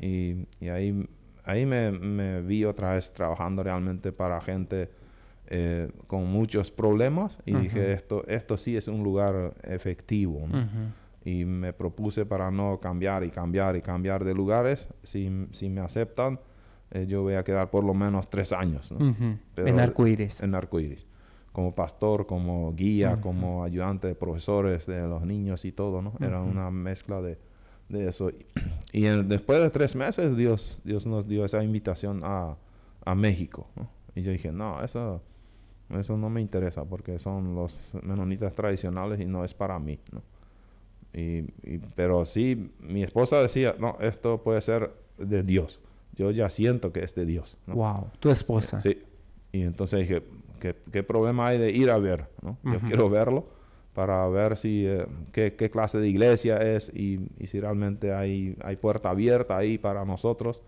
Y, ahí, ahí me, vi otra vez trabajando realmente para gente eh, con muchos problemas y dije, esto, esto sí es un lugar efectivo, ¿no? y me propuse para no cambiar y cambiar y cambiar de lugares. Si, si me aceptan, eh, yo voy a quedar por lo menos tres años. ¿no? en arcoíris. En arcoíris. Como pastor, como guía, como ayudante de profesores, de los niños y todo, ¿no? Era una mezcla de, de eso. Y después de tres meses, Dios, Dios nos dio esa invitación a, a México. Y yo dije, no, eso, eso no me interesa porque son los menonitas tradicionales y no es para mí, ¿no? Y, pero sí, mi esposa decía, no, esto puede ser de Dios. Yo ya siento que es de Dios. Wow, tu esposa. Sí. Y entonces dije, ¿qué, problema hay de ir a ver? ¿no? Yo quiero verlo para ver si eh, qué, clase de iglesia es y, si realmente hay, hay puerta abierta ahí para nosotros,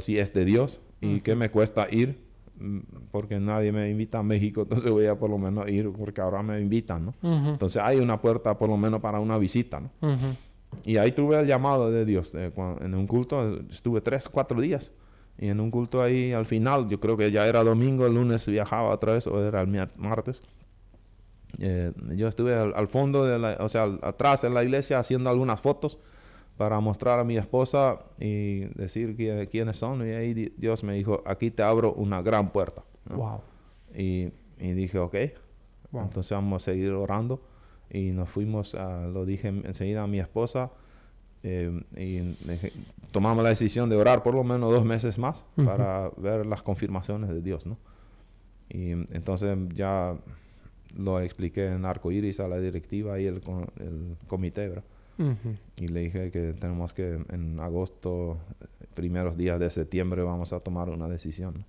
si es de Dios y qué me cuesta ir porque nadie me invita a México, entonces voy a por lo menos ir porque ahora me invitan, ¿no? Entonces hay una puerta por lo menos para una visita, ¿no? Y ahí tuve el llamado de Dios. en un culto estuve tres, cuatro días. Y en un culto ahí al final, yo creo que ya era domingo, el lunes viajaba otra vez, o era el martes. Eh, yo estuve al, fondo, de la, o sea, atrás en la iglesia haciendo algunas fotos para mostrar a mi esposa y decir quiénes son. Y ahí Dios me dijo, aquí te abro una gran puerta. Wow. Y, dije, ok. Entonces vamos a seguir orando. Y nos fuimos, a, lo dije enseguida a mi esposa. Em, y tomamos la decisión de orar por lo menos dos meses más para ver las confirmaciones de Dios, ¿no? Y entonces ya lo expliqué en arco iris a la directiva y el, el comité, ¿verdad? Y le dije que tenemos que en agosto, primeros días de septiembre, vamos a tomar una decisión.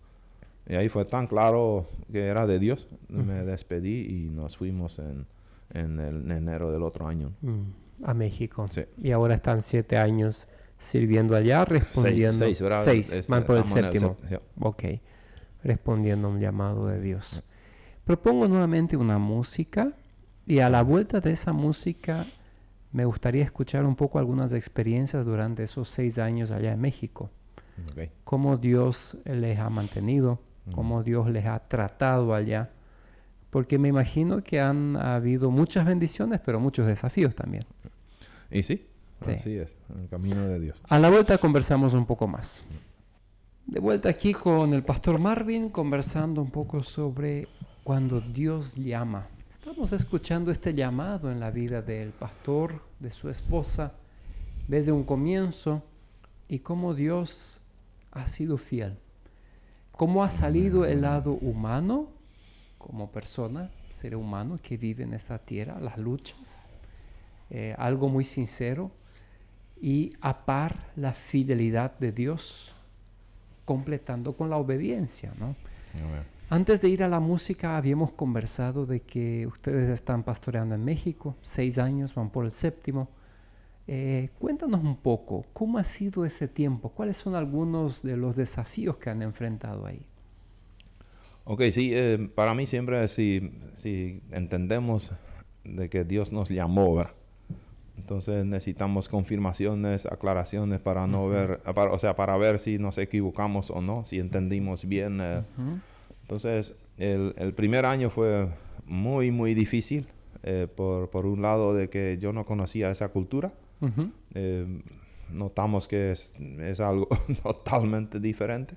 Y ahí fue tan claro que era de Dios. Me despedí y nos fuimos en, en el enero del otro año. Mm, a México. Y ahora están siete años sirviendo allá, respondiendo. Seis, por este, el séptimo. Ok. Respondiendo a un llamado de Dios. Propongo nuevamente una música y a la vuelta de esa música me gustaría escuchar un poco algunas experiencias durante esos seis años allá en México. Cómo Dios les ha mantenido, cómo Dios les ha tratado allá. Porque me imagino que han habido muchas bendiciones, pero muchos desafíos también. Y sí, sí. así es, el camino de Dios. A la vuelta conversamos un poco más. De vuelta aquí con el pastor Marvin, conversando un poco sobre cuando Dios llama. Estamos escuchando este llamado en la vida del pastor, de su esposa, desde un comienzo y cómo Dios ha sido fiel. Cómo ha salido el lado humano como persona, ser humano que vive en esta tierra, las luchas, eh, algo muy sincero, y a par la fidelidad de Dios, completando con la obediencia, ¿no? Antes de ir a la música habíamos conversado de que ustedes están pastoreando en México, seis años, van por el séptimo. Eh, cuéntanos un poco, ¿cómo ha sido ese tiempo? ¿Cuáles son algunos de los desafíos que han enfrentado ahí? Ok, sí, eh, para mí siempre si, si, entendemos de que Dios nos llamó, entonces necesitamos confirmaciones, aclaraciones para no ver, o sea, para ver si nos equivocamos o no, si entendimos bien eh, entonces, el, primer año fue muy, muy difícil. Eh, por, un lado de que yo no conocía esa cultura. Eh, notamos que es, algo totalmente diferente.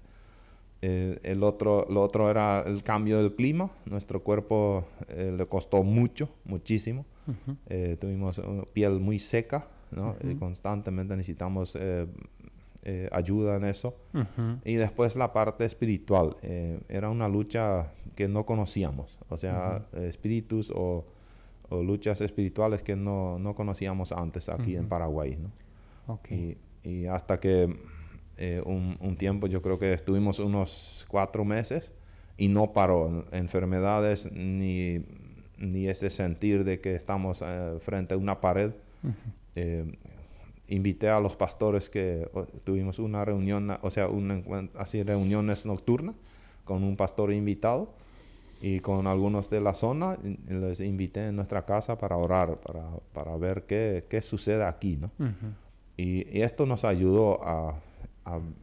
Eh, el otro, lo otro era el cambio del clima. Nuestro cuerpo le costó mucho, muchísimo. tuvimos uh, piel muy seca, ¿no? constantemente necesitamos eh, ayuda en eso. Y después la parte espiritual. Eh, era una lucha que no conocíamos, o sea, espíritus o, luchas espirituales que no, no conocíamos antes aquí en Paraguay. ¿no? Y, hasta que eh, un, tiempo, yo creo que estuvimos unos cuatro meses y no paró. Enfermedades ni, ni ese sentir de que estamos frente a una pared invité a los pastores que tuvimos una reunión, o sea, un, así reuniones nocturnas con un pastor invitado y con algunos de la zona les invité en nuestra casa para orar, para, ver qué, qué, sucede aquí, ¿no? y, esto nos ayudó a,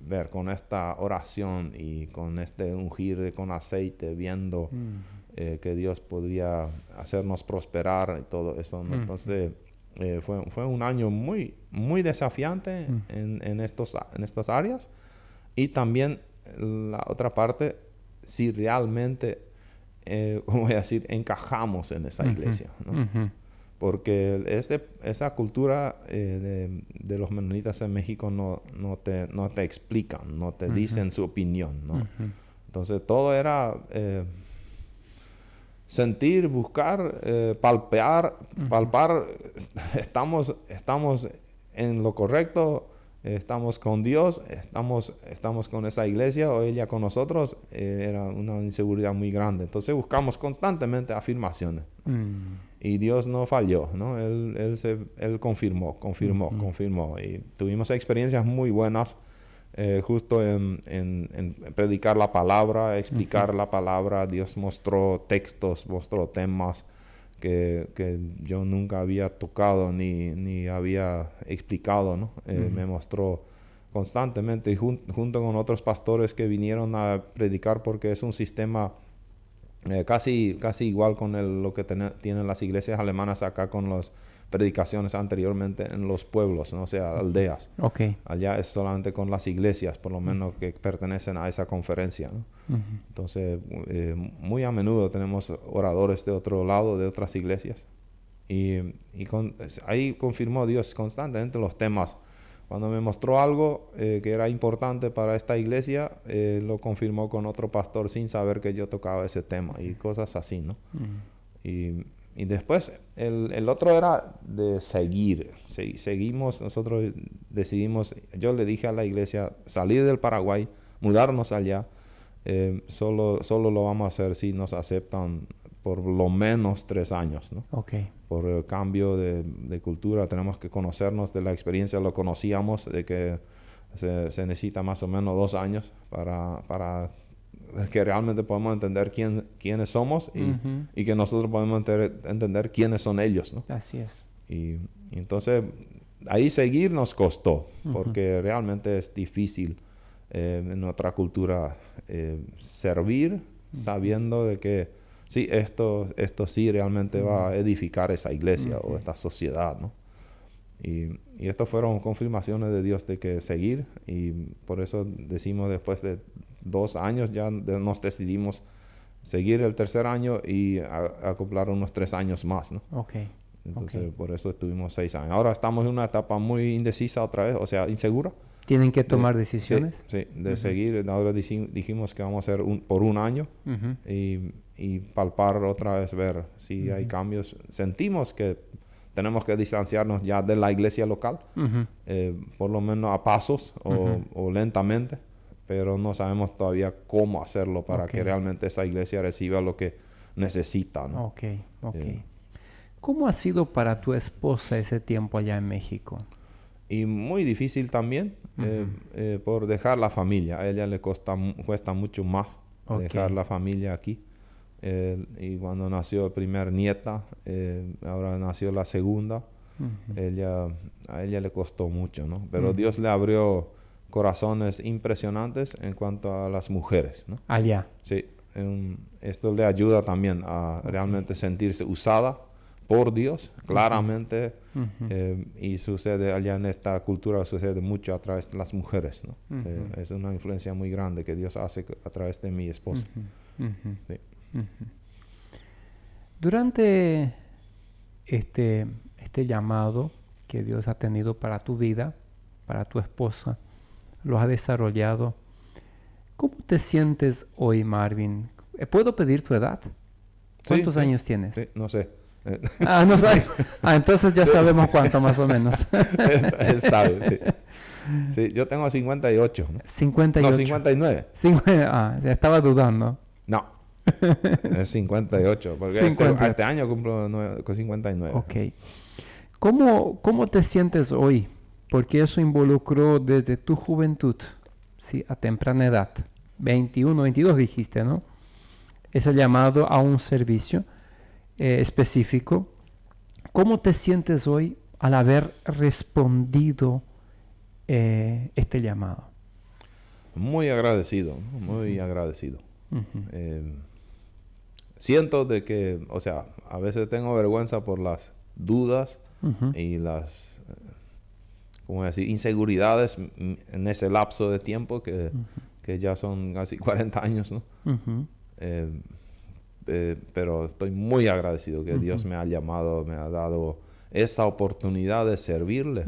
ver con esta oración y con este ungir con aceite, viendo mm. eh, que Dios podía hacernos prosperar y todo eso, mm. Entonces... Eh, fue, fue, un año muy, muy desafiante mm. en, en, estos, en estas áreas. Y también la otra parte, si realmente, eh, voy a decir, encajamos en esa iglesia. ¿no? Porque este, esa cultura eh, de, de, los menonitas en México no, no, te, no te explican, no te dicen su opinión. ¿no? Entonces todo era eh, sentir, buscar, eh, palpear, palpar, estamos, estamos en lo correcto, estamos con Dios, estamos, estamos con esa iglesia o ella con nosotros, eh, era una inseguridad muy grande. Entonces buscamos constantemente afirmaciones. Mm. Y Dios no falló, ¿no? Él, él, se, él confirmó, confirmó, confirmó. Y tuvimos experiencias muy buenas eh, justo en, predicar la palabra, explicar la palabra. Dios mostró textos, mostró temas que, yo nunca había tocado ni, ni había explicado, ¿no? Eh, me mostró constantemente junto con otros pastores que vinieron a predicar porque es un sistema eh, casi, casi igual con lo que tienen las iglesias alemanas acá con los predicaciones anteriormente en los pueblos, ¿no? o sea, mm. aldeas. Allá es solamente con las iglesias, por lo mm. menos, que pertenecen a esa conferencia. Entonces, eh, muy a menudo tenemos oradores de otro lado, de otras iglesias. Y, ahí confirmó Dios constantemente los temas. Cuando me mostró algo eh, que era importante para esta iglesia, eh, lo confirmó con otro pastor sin saber que yo tocaba ese tema y cosas así, ¿no? Y y después el, el, otro era de seguir. seguimos, nosotros decidimos, yo le dije a la iglesia, salir del Paraguay, mudarnos allá. Eh, solo, solo lo vamos a hacer si nos aceptan por lo menos tres años, ¿no? Por el cambio de, cultura, tenemos que conocernos de la experiencia, lo conocíamos, de que se, se necesita más o menos dos años para, para que realmente podemos entender quién, quiénes somos y, y que nosotros podemos entender quiénes son ellos, ¿no? Así es. Y, entonces ahí seguir nos costó, porque realmente es difícil eh, en nuestra cultura eh, servir sabiendo de que sí, esto, esto sí realmente va a edificar esa iglesia o esta sociedad, ¿no? Y, y estas fueron confirmaciones de Dios de que seguir y por eso decimos después de dos años ya nos decidimos seguir el tercer año y acoplar unos tres años más, ¿no? Ok. Entonces, por eso estuvimos seis años. Ahora estamos en una etapa muy indecisa otra vez, o sea, insegura. ¿Tienen que tomar decisiones? Sí, de seguir. Ahora dijimos que vamos a hacer un, por un año y, palpar otra vez, ver si hay cambios. Sentimos que tenemos que distanciarnos ya de la iglesia local, eh, por lo menos a pasos o lentamente pero no sabemos todavía cómo hacerlo para que realmente esa iglesia reciba lo que necesita. ¿no? Ok, ok. Eh. ¿Cómo ha sido para tu esposa ese tiempo allá en México? Y muy difícil también eh, eh, por dejar la familia. A ella le cuesta mucho más dejar la familia aquí. y cuando nació la primer nieta, ahora nació la segunda, ella, a ella le costó mucho, ¿no? Pero Dios le abrió corazones impresionantes en cuanto a las mujeres. Allá. Sí, esto le ayuda también a realmente sentirse usada por Dios, claramente, eh, y sucede allá en esta cultura, sucede mucho a través de las mujeres. Eh, es una influencia muy grande que Dios hace a través de mi esposa. Durante este, este llamado que Dios ha tenido para tu vida, para tu esposa, lo ha desarrollado. ¿Cómo te sientes hoy, Marvin? Eh, ¿Puedo pedir tu edad? ¿Cuántos años tienes? no sé. Ah, no sé. Ah, entonces ya sabemos cuánto más o menos. está, bien. Sí. yo tengo 58. ¿no? 58. No, 59. ah, estaba dudando. No. Es 58, porque este, este, año cumplo y 59. Ok. ¿Cómo, ¿Cómo te sientes hoy? porque eso involucró desde tu juventud, ¿sí? a temprana edad, 21, 22 dijiste, ¿no? Ese llamado a un servicio eh, específico. ¿Cómo te sientes hoy al haber respondido eh, este llamado? Muy agradecido, muy agradecido. Eh, siento de que, o sea, a veces tengo vergüenza por las dudas y las ¿Cómo decir, inseguridades en ese lapso de tiempo que, ya son casi 40 años, ¿no? Eh, eh, pero estoy muy agradecido que Dios me ha llamado, me ha dado esa oportunidad de servirle.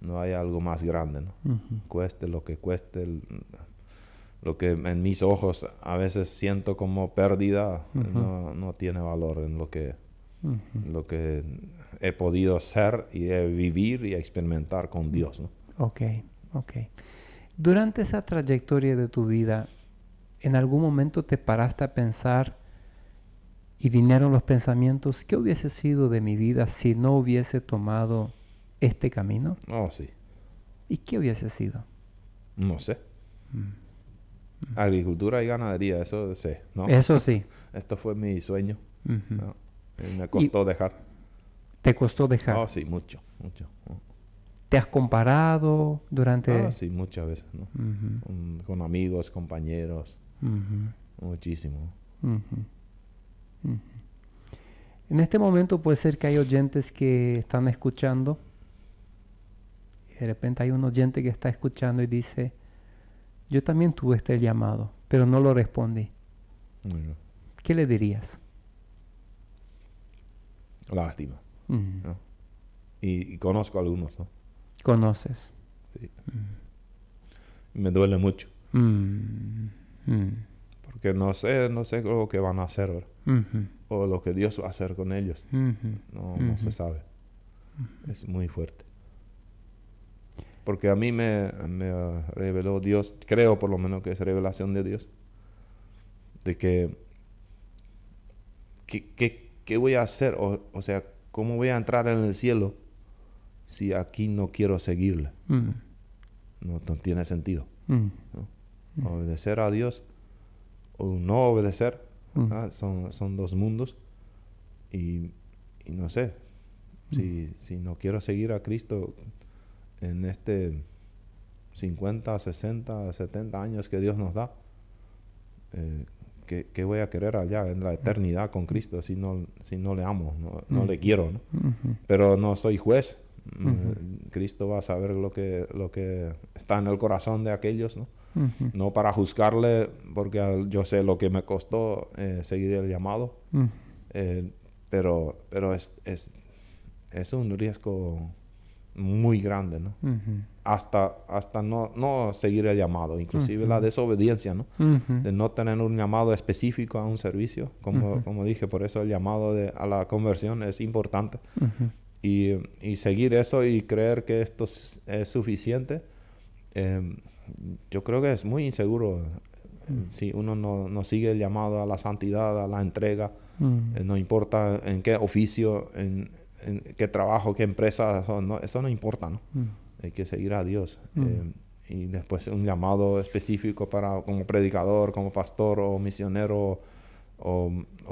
no hay algo más grande, ¿no? Cueste lo que cueste, lo que en mis ojos a veces siento como pérdida, no, no, tiene valor en lo que, lo que he podido ser y vivir y experimentar con Dios. ¿no? Ok, ok. Durante esa trayectoria de tu vida, ¿en algún momento te paraste a pensar y vinieron los pensamientos, ¿qué hubiese sido de mi vida si no hubiese tomado este camino? Oh, sí. ¿Y qué hubiese sido? No sé. Mm. Agricultura y ganadería, eso sé, ¿no? Eso sí. Esto fue mi sueño. me costó dejar. ¿Te costó dejar? Ah, sí, mucho, mucho. ¿Te has comparado durante...? Ah, sí, muchas veces, ¿no? con, amigos, compañeros, muchísimo. En este momento puede ser que hay oyentes que están escuchando. Y de repente hay un oyente que está escuchando y dice, yo también tuve este llamado, pero no lo respondí. ¿Qué le dirías? Lástima. ¿no? y, conozco algunos, ¿no? Conoces. Sí. Me duele mucho. Porque no sé, no sé lo que van a hacer o lo que Dios va a hacer con ellos. No, no se sabe. Es muy fuerte. Porque a mí me, me reveló Dios, creo por lo menos que es revelación de Dios, de que, ¿qué voy a hacer? O, o sea, ¿Cómo voy a entrar en el cielo si aquí no quiero seguirle? Mm. No, tiene sentido. Mm. Mm. Obedecer a Dios o no obedecer Son, dos mundos. Y, no sé, si, no quiero seguir a Cristo en este 50, 60, 70 años que Dios nos da, eh, ¿Qué, voy a querer allá en la eternidad con Cristo si no, si no le amo, no, le quiero? Pero no soy juez. Mm, Cristo va a saber lo que, lo que está en el corazón de aquellos, ¿no? No para juzgarle, porque yo sé lo que me costó eh, seguir el llamado, eh, pero, pero es, es, es un riesgo muy grande, ¿no? Hasta, hasta no, no seguir el llamado, inclusive la desobediencia, ¿no? De no tener un llamado específico a un servicio, como, como dije, por eso el llamado a la conversión es importante. Y, y, seguir eso y creer que esto es, suficiente, em, yo creo que es muy inseguro eh, mm. si uno no, no, sigue el llamado a la santidad, a la entrega, mm. eh, no importa en qué oficio, en, qué trabajo, qué empresa, eso no, eso no importa, ¿no? Mm. Hay que seguir a Dios. Mm. Eh, y después un llamado específico para como predicador, como pastor o misionero o,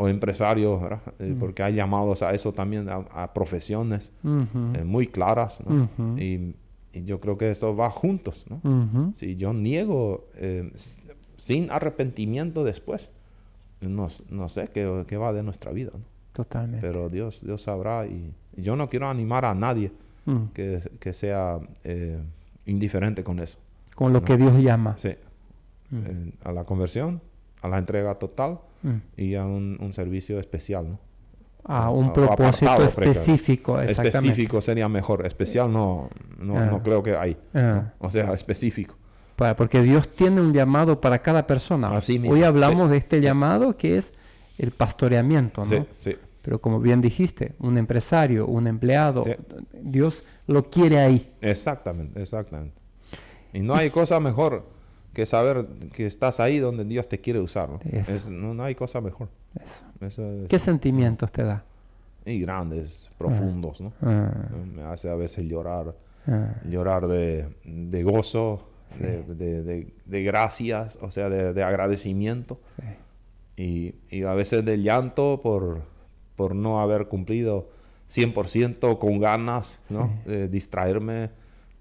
empresario, ¿verdad? Eh, mm. Porque hay llamados a eso también, a, profesiones eh, muy claras, ¿no? y, yo creo que eso va juntos, ¿no? Si yo niego sin arrepentimiento después, no, no sé qué, qué, va de nuestra vida, ¿no? Totalmente. Pero Dios, Dios sabrá y yo no quiero animar a nadie mm. que, sea eh, indiferente con eso. Con lo que Dios llama. Sí. Mm. Eh, a la conversión, a la entrega total mm. y a un, servicio especial, ¿no? A un propósito pues, específico, Específico sería mejor. Especial no, no, ah. creo que hay. Ah. O sea, específico porque Dios tiene un llamado para cada persona. Hoy hablamos de este llamado que es el pastoreamiento, ¿no? Sí, sí. Pero como bien dijiste, un empresario, un empleado, Dios lo quiere ahí. Exactamente, exactamente. Y no hay cosa mejor que saber que estás ahí donde Dios te quiere usar. ¿no? hay cosa mejor. ¿Qué sentimientos te da? Y grandes, profundos, ¿no? Ah. Eh, me hace a veces llorar, ah. llorar de, gozo, de, gracias, o sea, de, agradecimiento. y a veces de llanto por por no haber cumplido 100% con ganas, ¿no? De distraerme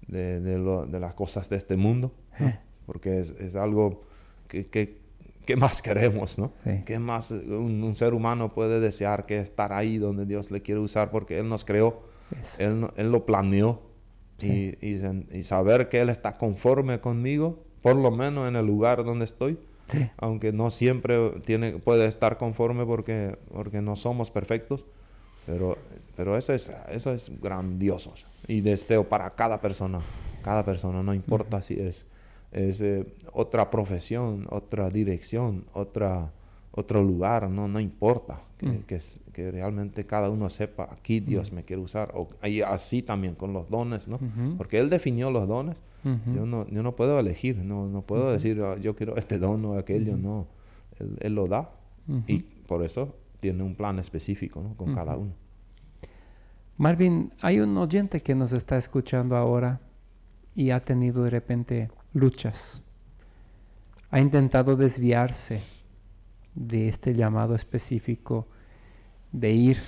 de, las cosas de este mundo, eh. porque es, algo que, que, más queremos, ¿no? ¿Qué más un, ser humano puede desear que estar ahí donde Dios le quiere usar? Porque Él nos creó, él, lo planeó y saber que Él está conforme conmigo, por lo menos en el lugar donde estoy, aunque no siempre tiene, puede estar conforme porque, porque no somos perfectos. Pero, pero eso, es, eso es grandioso. Y deseo para cada persona. Cada persona, no importa si es, es eh, otra profesión, otra dirección, otra otro lugar, no, no importa, que, mm. que, realmente cada uno sepa, aquí mm. Dios me quiere usar, o, así también con los dones, no Porque Él definió los dones, yo, no, yo no puedo elegir, no, no puedo decir, ah, yo quiero este don o aquello, no, Él, él lo da, y por eso tiene un plan específico, Con cada uno. Marvin, hay un oyente que nos está escuchando ahora y ha tenido de repente luchas, ha intentado desviarse, de este llamado específico de ir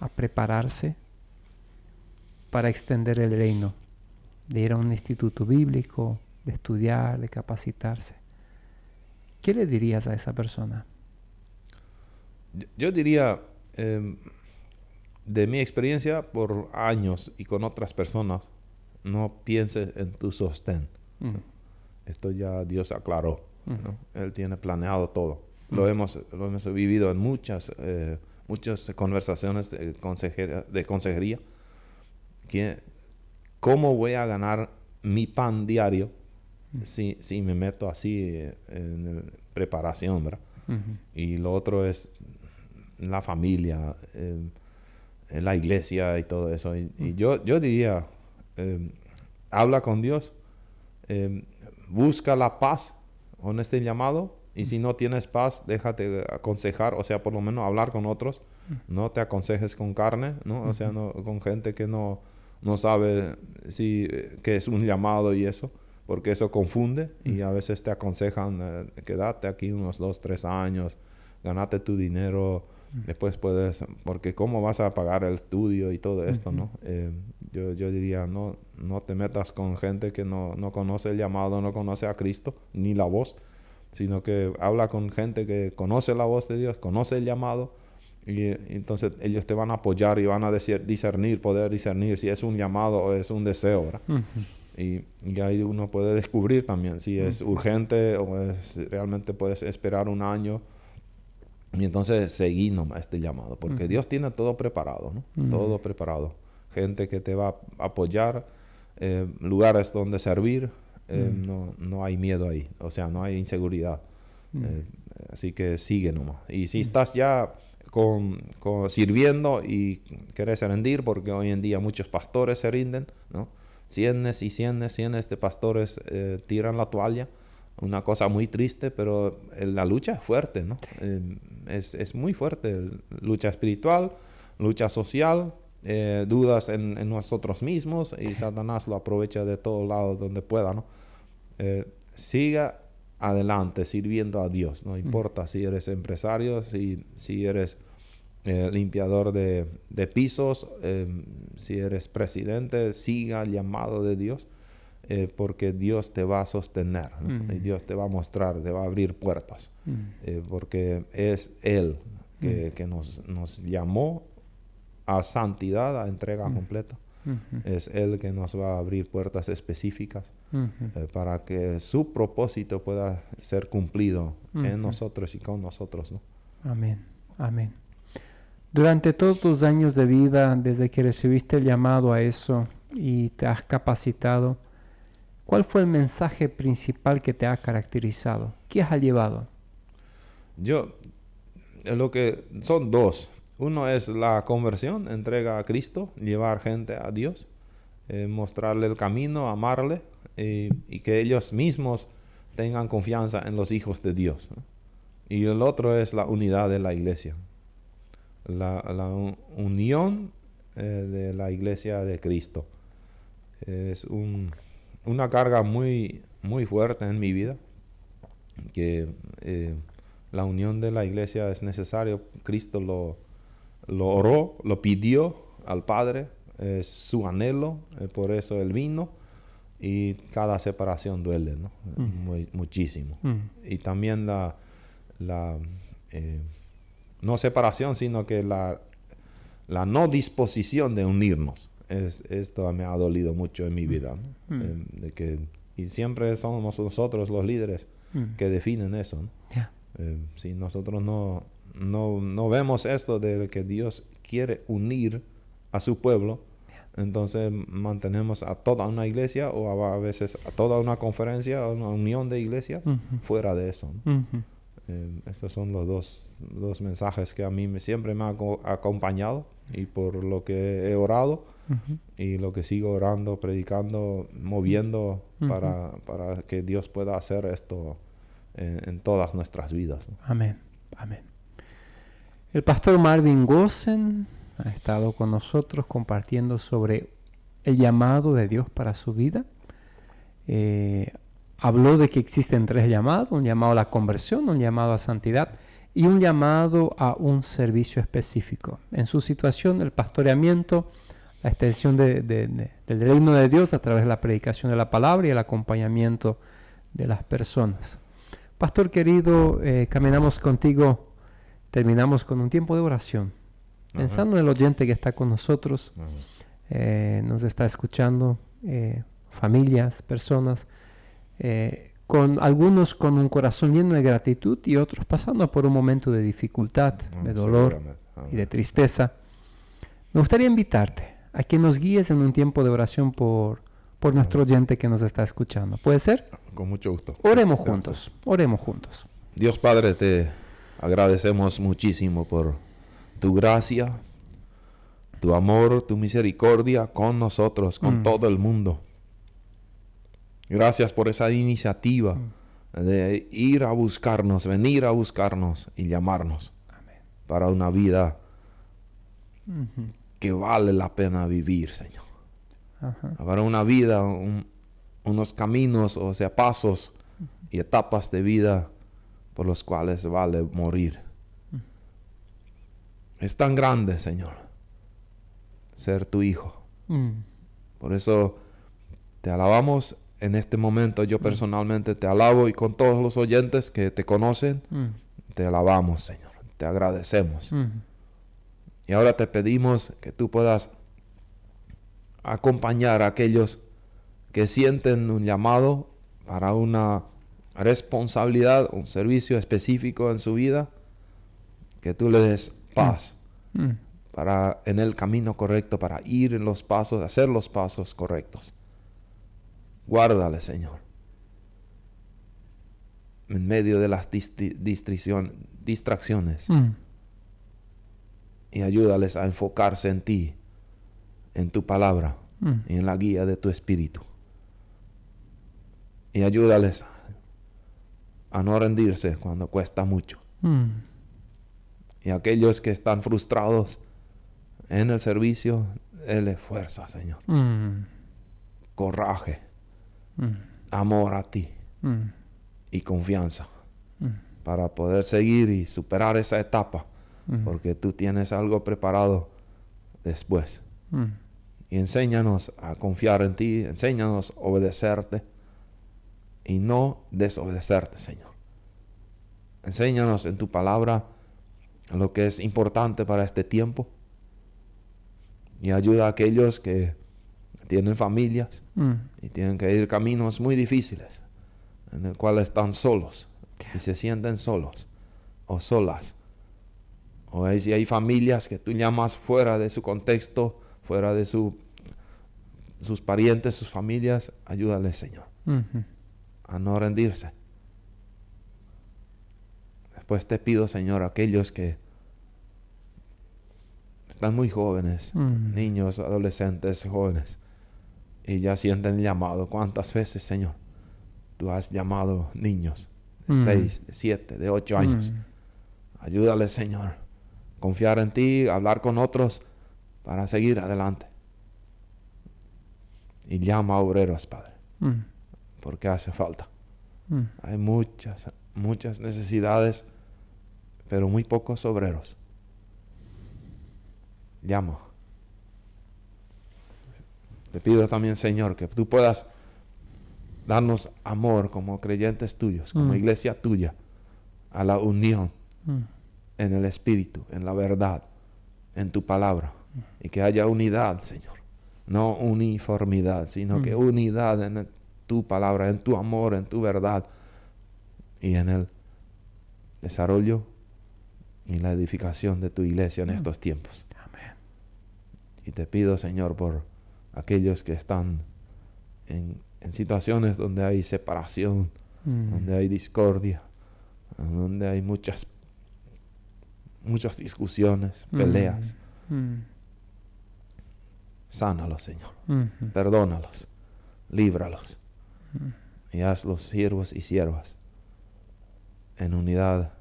a prepararse para extender el reino, de ir a un instituto bíblico, de estudiar, de capacitarse. ¿Qué le dirías a esa persona? Yo diría, em, de mi experiencia por años y con otras personas, no pienses en tu sostén. Esto ya Dios aclaró. Él tiene planeado todo. lo, hemos, lo hemos vivido en muchas, eh, muchas conversaciones de, consejería. Que, ¿Cómo voy a ganar mi pan diario si, me meto así eh, en preparación? Y lo otro es la familia, eh, la iglesia y todo eso. Y, yo, yo diría, habla con Dios, busca la paz ...honeste el llamado. Y si no tienes paz, déjate aconsejar, o sea, por lo menos hablar con otros. No te aconsejes con carne, ¿no? O sea, no, con gente que no, no sabe si, eh, qué es un llamado y eso, porque eso confunde y a veces te aconsejan eh, ...quédate aquí unos dos, tres años, ganate tu dinero, Después puedes, porque cómo vas a pagar el estudio y todo esto, ¿no? Eh, yo, diría, no, no te metas con gente que no, conoce el llamado, no conoce a Cristo, ni la voz, sino que habla con gente que conoce la voz de Dios, conoce el llamado, y entonces ellos te van a apoyar y van a decir, discernir, poder discernir si es un llamado o es un deseo, ¿verdad? Y, y, ahí uno puede descubrir también si es urgente o es, realmente puedes esperar un año y entonces seguí nomás este llamado, porque Dios tiene todo preparado, ¿no? Todo preparado. Gente que te va a apoyar, eh, lugares donde servir, eh, no, hay miedo ahí, o sea, no hay inseguridad. Eh, así que sigue nomás. Y si estás ya con, sirviendo y querés rendir, porque hoy en día muchos pastores se rinden, ¿no? Cienes y cienes, cienes de pastores tiran la toalla una cosa muy triste, pero la lucha es fuerte, ¿no? Eh, es, muy fuerte. Lucha espiritual, lucha social, eh, dudas en, nosotros mismos y Satanás lo aprovecha de todos lados donde pueda, ¿no? Eh, siga adelante sirviendo a Dios, no mm. importa si eres empresario, si, si eres limpiador de, de pisos, si eres presidente, siga el llamado de Dios eh, porque Dios te va a sostener mm. y Dios te va a mostrar, te va a abrir puertas, mm. eh, porque es Él que, mm. nos, llamó a santidad, a entrega completa. Es Él que nos va a abrir puertas específicas eh, para que su propósito pueda ser cumplido en nosotros y con nosotros. ¿no? Amén, amén. Durante todos tus años de vida, desde que recibiste el llamado a eso y te has capacitado, ¿Cuál fue el mensaje principal que te ha caracterizado? ¿Qué has llevado? Yo, lo que son dos. Uno es la conversión, entrega a Cristo, llevar gente a Dios, eh, mostrarle el camino, amarle eh, y que ellos mismos tengan confianza en los hijos de Dios. Y el otro es la unidad de la iglesia, la, unión eh, de la iglesia de Cristo. Es un una carga muy, muy fuerte en mi vida, que eh, la unión de la iglesia es necesaria. Cristo lo, lo oró, lo pidió al Padre, es su anhelo, eh, por eso él vino. Y cada separación duele, muchísimo. Y también la, la eh, no separación, sino que la, la no disposición de unirnos esto me ha dolido mucho en mi mm. vida. Mm. Em, que, y siempre somos nosotros los líderes mm. que definen eso. Em, si nosotros no, no, no, vemos esto de que Dios quiere unir a su pueblo, entonces mantenemos a toda una iglesia o a, veces a toda una conferencia o una unión de iglesias fuera de eso. Em, estos son los dos, mensajes que a mí me, siempre me han acompañado y por lo que he orado y lo que sigo orando, predicando, moviendo para, que Dios pueda hacer esto en, todas nuestras vidas. Amén, amén. El pastor Marvin Gosen ha estado con nosotros compartiendo sobre el llamado de Dios para su vida. Eh, habló de que existen tres llamados, un llamado a la conversión, un llamado a santidad y un llamado a un servicio específico. En su situación, el pastoreamiento la extensión del reino de Dios a través de la predicación de la palabra y el acompañamiento de las personas. Pastor querido, eh, caminamos contigo, terminamos con un tiempo de oración. Pensando en el oyente que está con nosotros, eh, nos está escuchando, eh, familias, personas, con algunos con un corazón lleno de gratitud y otros pasando por un momento de dificultad, de dolor y de tristeza. Me gustaría invitarte a que nos guíes en un tiempo de oración por, por nuestro oyente que nos está escuchando. ¿Puede ser? Con mucho gusto. Oremos juntos, oremos juntos. Dios Padre, te agradecemos muchísimo por tu gracia, tu amor, tu misericordia con nosotros, con mm. todo el mundo. Gracias por esa iniciativa mm. de ir a buscarnos, venir a buscarnos y llamarnos para una vida que vale la pena vivir, Señor. Habrá una vida, unos caminos, o sea, pasos y etapas de vida por los cuales vale morir. Mm. Es tan grande, Señor, ser tu hijo. Mm. Por eso te alabamos en este momento. Yo mm. personalmente te alabo y con todos los oyentes que te conocen, te alabamos, Señor. Te agradecemos. Y ahora te pedimos que tú puedas acompañar a aquellos que sienten un llamado para una responsabilidad, un servicio específico en su vida, que tú les des paz mm. Mm. para en el camino correcto, para ir en los pasos, hacer los pasos correctos. Guárdale, Señor. En medio de las distracciones. Mm y ayúdales a enfocarse en ti, en tu palabra, mm. y en la guía de tu espíritu. Y ayúdales a no rendirse cuando cuesta mucho. Mm. Y aquellos que están frustrados en el servicio, Él es fuerza, Señor. Mm. Coraje, amor a ti y confianza para poder seguir y superar esa etapa porque tú tienes algo preparado después. Y enséñanos a confiar en ti, enséñanos a obedecerte y no desobedecerte, Señor. Enséñanos en tu palabra lo que es importante para este tiempo y ayuda a aquellos que tienen familias y tienen que ir caminos muy difíciles en el cual están solos y se sienten solos o solas. O si hay familias que tú llamas fuera de su contexto, fuera de su, sus parientes, sus familias, ayúdales, Señor, a no rendirse. Después te pido, Señor, aquellos que están muy jóvenes, niños, adolescentes, jóvenes, y ya sienten el llamado. ¿Cuántas veces, Señor, tú has llamado niños de 6, de 7, de 8 años? Ayúdales, Señor confiar en ti, hablar con otros para seguir adelante. Y llama a obreros, Padre, mm. porque hace falta. Mm. Hay muchas, muchas necesidades, pero muy pocos obreros. Llama. Te pido también, Señor, que tú puedas darnos amor como creyentes tuyos, como mm. iglesia tuya, a la unión en el Espíritu, en la verdad, en tu palabra. Y que haya unidad, Señor. No uniformidad, sino que mm. unidad en tu palabra, en tu amor, en tu verdad y en el desarrollo y la edificación de tu iglesia en mm. estos tiempos. Y te pido, Señor, por aquellos que están en, situaciones donde hay separación, mm. donde hay discordia, donde hay muchas muchas discusiones, mm. peleas. Mm. Sánalos, Señor. Perdónalos. Líbralos. Y hazlos siervos y siervas en unidad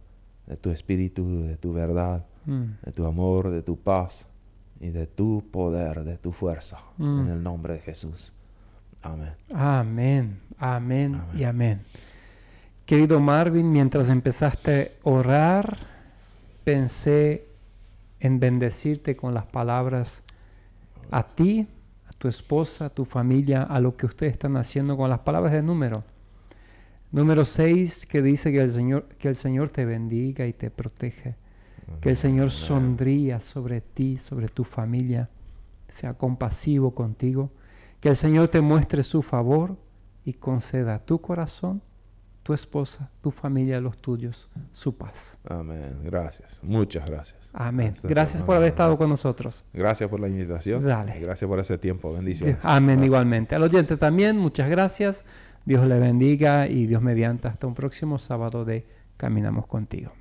de tu espíritu, de tu verdad, mm. de tu amor, de tu paz y de tu poder, de tu fuerza. En el nombre de Jesús. Amén. Amén. Amén, amén. y amén. Querido Marvin, mientras empezaste a orar, pensé en bendecirte con las palabras a ti, a tu esposa, a tu familia, a lo que ustedes están haciendo con las palabras de número. Número 6 que dice que el Señor que el Señor te bendiga y te protege. Que el Señor sonría sobre ti, sobre tu familia, sea compasivo contigo, que el Señor te muestre su favor y conceda tu corazón tu esposa, tu familia, los tuyos, su paz. Amén. Gracias. Muchas gracias. Amén. Gracias, por haber estado con nosotros. Gracias por la invitación. Dale. Gracias por ese tiempo. Bendiciones. Amén igualmente. Al oyente también, muchas gracias. Dios le bendiga y Dios mediante hasta un próximo sábado de Caminamos contigo.